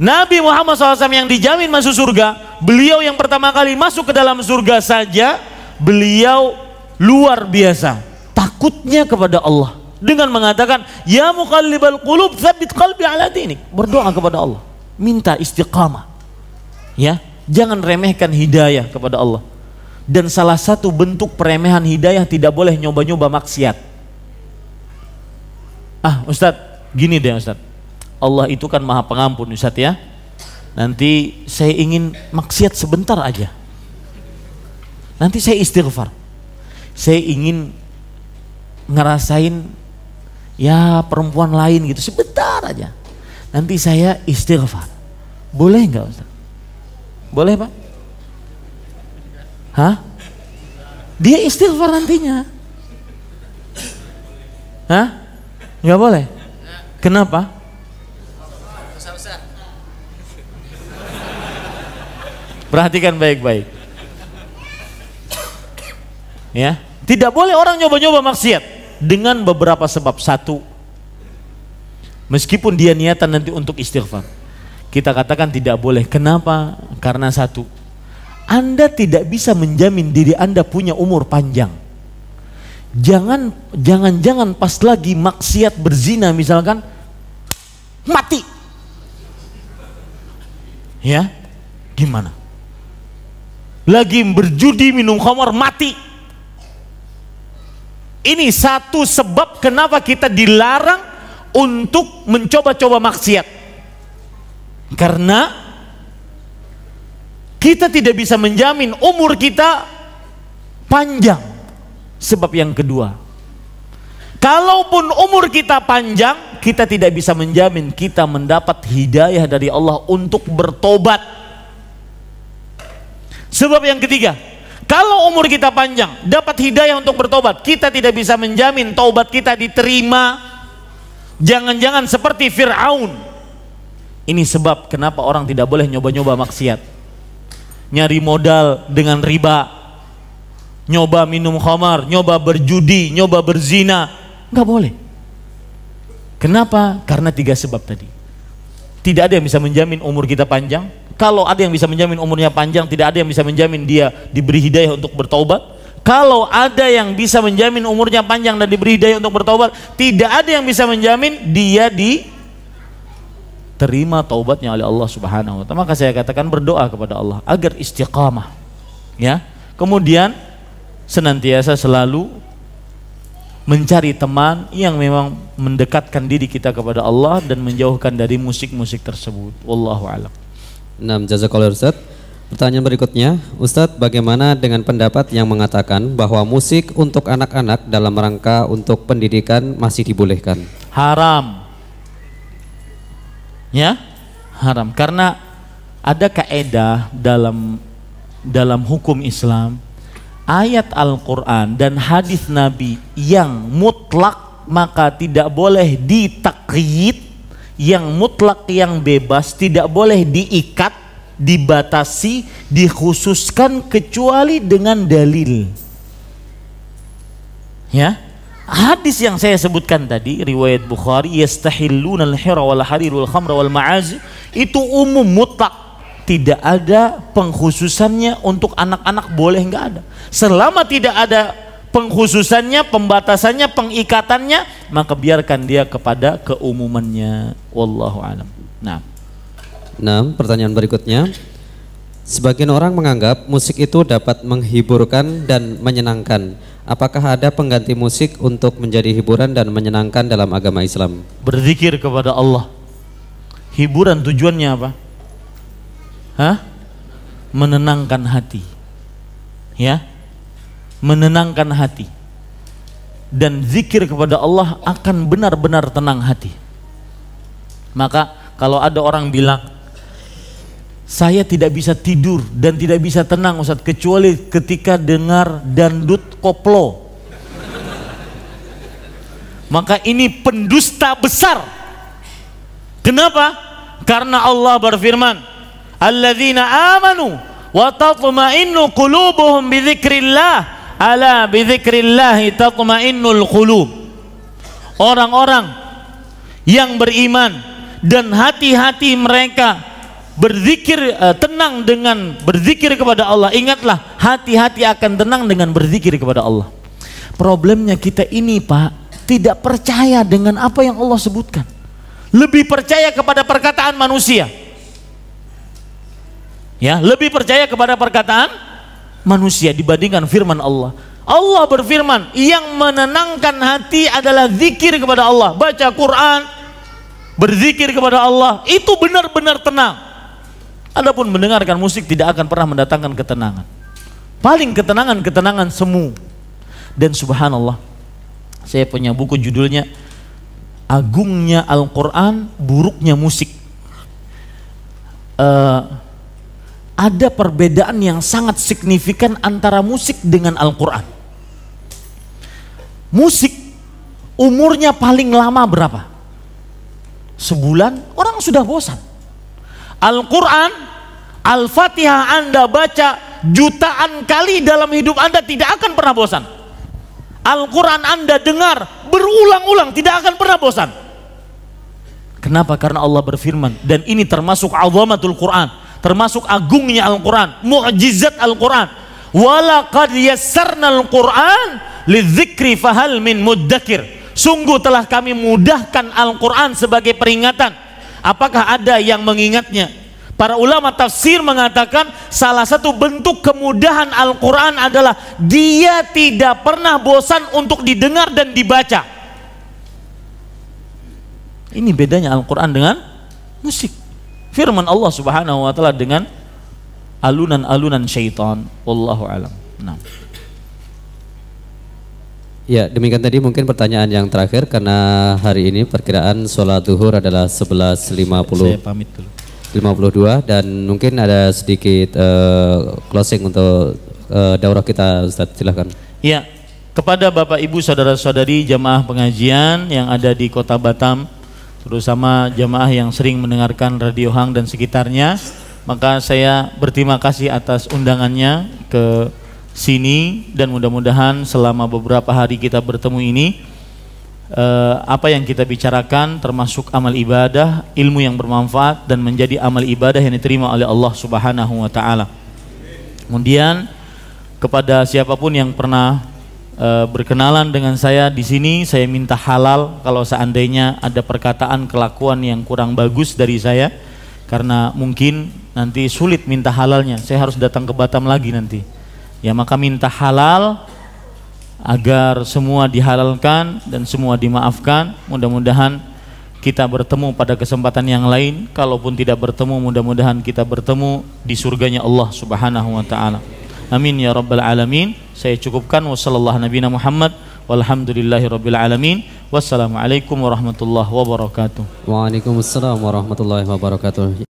[SPEAKER 1] Nabi Muhammad SAW yang dijamin masuk surga, beliau yang pertama kali masuk ke dalam surga saja, beliau luar biasa takutnya kepada Allah dengan mengatakan ya muqallibal qulub tsabbit qalbi ala dinik berdoa kepada Allah minta istiqamah ya jangan remehkan hidayah kepada Allah dan salah satu bentuk peremehan hidayah tidak boleh nyoba-nyoba maksiat. Ah, Ustadz, gini deh Ustadz. Allah itu kan maha pengampun Ustadz ya. Nanti saya ingin maksiat sebentar aja. Nanti saya istighfar. Saya ingin ngerasain ya perempuan lain gitu sebentar aja. Nanti saya istighfar. Boleh nggak Ustaz? Boleh Pak? Hah? Dia istighfar nantinya. Hah? Nggak boleh? Kenapa? Perhatikan baik-baik. Ya, tidak boleh orang nyoba-nyoba maksiat dengan beberapa sebab. Satu, meskipun dia niatan nanti untuk istighfar, kita katakan tidak boleh. Kenapa? Karena satu, anda tidak bisa menjamin diri Anda punya umur panjang. Jangan jangan jangan pas lagi maksiat berzina misalkan mati. Ya. Gimana? Lagi berjudi minum khamar mati. Ini satu sebab kenapa kita dilarang untuk mencoba-coba maksiat. Karena kita tidak bisa menjamin umur kita panjang. Sebab yang kedua, kalaupun umur kita panjang, kita tidak bisa menjamin kita mendapat hidayah dari Allah untuk bertobat. Sebab yang ketiga, kalau umur kita panjang, dapat hidayah untuk bertobat, kita tidak bisa menjamin taubat kita diterima. Jangan-jangan seperti Firaun. Ini sebab kenapa orang tidak boleh nyoba-nyoba maksiat nyari modal dengan riba, nyoba minum khamar, nyoba berjudi, nyoba berzina, nggak boleh. Kenapa? Karena tiga sebab tadi. Tidak ada yang bisa menjamin umur kita panjang. Kalau ada yang bisa menjamin umurnya panjang, tidak ada yang bisa menjamin dia diberi hidayah untuk bertobat. Kalau ada yang bisa menjamin umurnya panjang dan diberi hidayah untuk bertobat, tidak ada yang bisa menjamin dia di terima taubatnya oleh Allah Subhanahu wa taala. Maka saya katakan berdoa kepada Allah agar istiqamah. Ya. Kemudian senantiasa selalu mencari teman yang memang mendekatkan diri kita kepada Allah dan menjauhkan dari musik-musik tersebut. Wallahu a'lam.
[SPEAKER 2] Nam jazakallahu Ustaz. Pertanyaan berikutnya, Ustadz bagaimana dengan pendapat yang mengatakan bahwa musik untuk anak-anak dalam rangka untuk pendidikan masih dibolehkan?
[SPEAKER 1] Haram
[SPEAKER 2] Ya haram karena
[SPEAKER 1] ada kaedah dalam dalam hukum Islam ayat Al-Quran dan hadis Nabi yang mutlak maka tidak boleh ditakrit yang mutlak yang bebas tidak boleh diikat dibatasi dikhususkan kecuali dengan dalil ya Hadis yang saya sebutkan tadi riwayat Bukhari yastahillunal hira wal harirul khamra wal ma'az itu umum mutlak tidak ada pengkhususannya untuk anak-anak boleh nggak ada selama tidak ada pengkhususannya pembatasannya pengikatannya maka biarkan dia kepada keumumannya wallahu
[SPEAKER 2] alam nah nah pertanyaan berikutnya sebagian orang menganggap musik itu dapat menghiburkan dan menyenangkan Apakah ada pengganti musik untuk menjadi hiburan dan menyenangkan dalam agama Islam? Berzikir kepada Allah. Hiburan tujuannya apa?
[SPEAKER 1] Hah? Menenangkan hati. Ya? Menenangkan hati. Dan zikir kepada Allah akan benar-benar tenang hati. Maka kalau ada orang bilang, saya tidak bisa tidur dan tidak bisa tenang Ustaz kecuali ketika dengar dandut koplo maka ini pendusta besar kenapa karena Allah berfirman alladzina amanu wa tatma'innu qulubuhum bidzikrillah ala bidzikrillah tatma'innul qulub orang-orang yang beriman dan hati-hati mereka berzikir eh, tenang dengan berzikir kepada Allah. Ingatlah, hati-hati akan tenang dengan berzikir kepada Allah. Problemnya kita ini, Pak, tidak percaya dengan apa yang Allah sebutkan. Lebih percaya kepada perkataan manusia. Ya, lebih percaya kepada perkataan manusia dibandingkan firman Allah. Allah berfirman, yang menenangkan hati adalah zikir kepada Allah, baca Quran, berzikir kepada Allah, itu benar-benar tenang. Adapun mendengarkan musik tidak akan pernah mendatangkan ketenangan. Paling ketenangan-ketenangan semu. Dan subhanallah, saya punya buku judulnya Agungnya Al-Quran, Buruknya Musik. Uh, ada perbedaan yang sangat signifikan antara musik dengan Al-Quran. Musik umurnya paling lama berapa? Sebulan orang sudah bosan Al-Quran, Al-Fatihah Anda baca jutaan kali dalam hidup Anda tidak akan pernah bosan. Al-Quran Anda dengar berulang-ulang tidak akan pernah bosan. Kenapa? Karena Allah berfirman dan ini termasuk azamatul Quran, termasuk agungnya Al-Quran, mukjizat Al-Quran. Walaqad yassarnal Quran lidzikri fahal min muddakir. Sungguh telah kami mudahkan Al-Quran sebagai peringatan Apakah ada yang mengingatnya? Para ulama tafsir mengatakan salah satu bentuk kemudahan Al-Quran adalah dia tidak pernah bosan untuk didengar dan dibaca. Ini bedanya Al-Quran dengan musik. Firman Allah Subhanahu wa taala dengan alunan-alunan syaitan. Wallahu alam. Nah.
[SPEAKER 2] Ya, demikian tadi mungkin pertanyaan yang terakhir karena hari ini perkiraan sholat duhur adalah 11.50. Saya pamit dulu. 52 dan mungkin ada sedikit uh, closing untuk uh, daurah kita Ustaz silahkan.
[SPEAKER 1] ya kepada Bapak Ibu saudara-saudari jamaah pengajian yang ada di Kota Batam terutama jamaah yang sering mendengarkan Radio Hang dan sekitarnya, maka saya berterima kasih atas undangannya ke sini dan mudah-mudahan selama beberapa hari kita bertemu ini eh, apa yang kita bicarakan termasuk amal ibadah, ilmu yang bermanfaat dan menjadi amal ibadah yang diterima oleh Allah Subhanahu wa taala. Kemudian kepada siapapun yang pernah eh, berkenalan dengan saya di sini, saya minta halal kalau seandainya ada perkataan kelakuan yang kurang bagus dari saya karena mungkin nanti sulit minta halalnya. Saya harus datang ke Batam lagi nanti ya maka minta halal agar semua dihalalkan dan semua dimaafkan mudah-mudahan kita bertemu pada kesempatan yang lain kalaupun tidak bertemu mudah-mudahan kita bertemu di surganya Allah Subhanahu wa taala amin ya rabbal alamin saya cukupkan wasallallahu nabiyana Muhammad walhamdulillahi rabbil alamin wassalamualaikum warahmatullahi wabarakatuh waalaikumsalam warahmatullahi wabarakatuh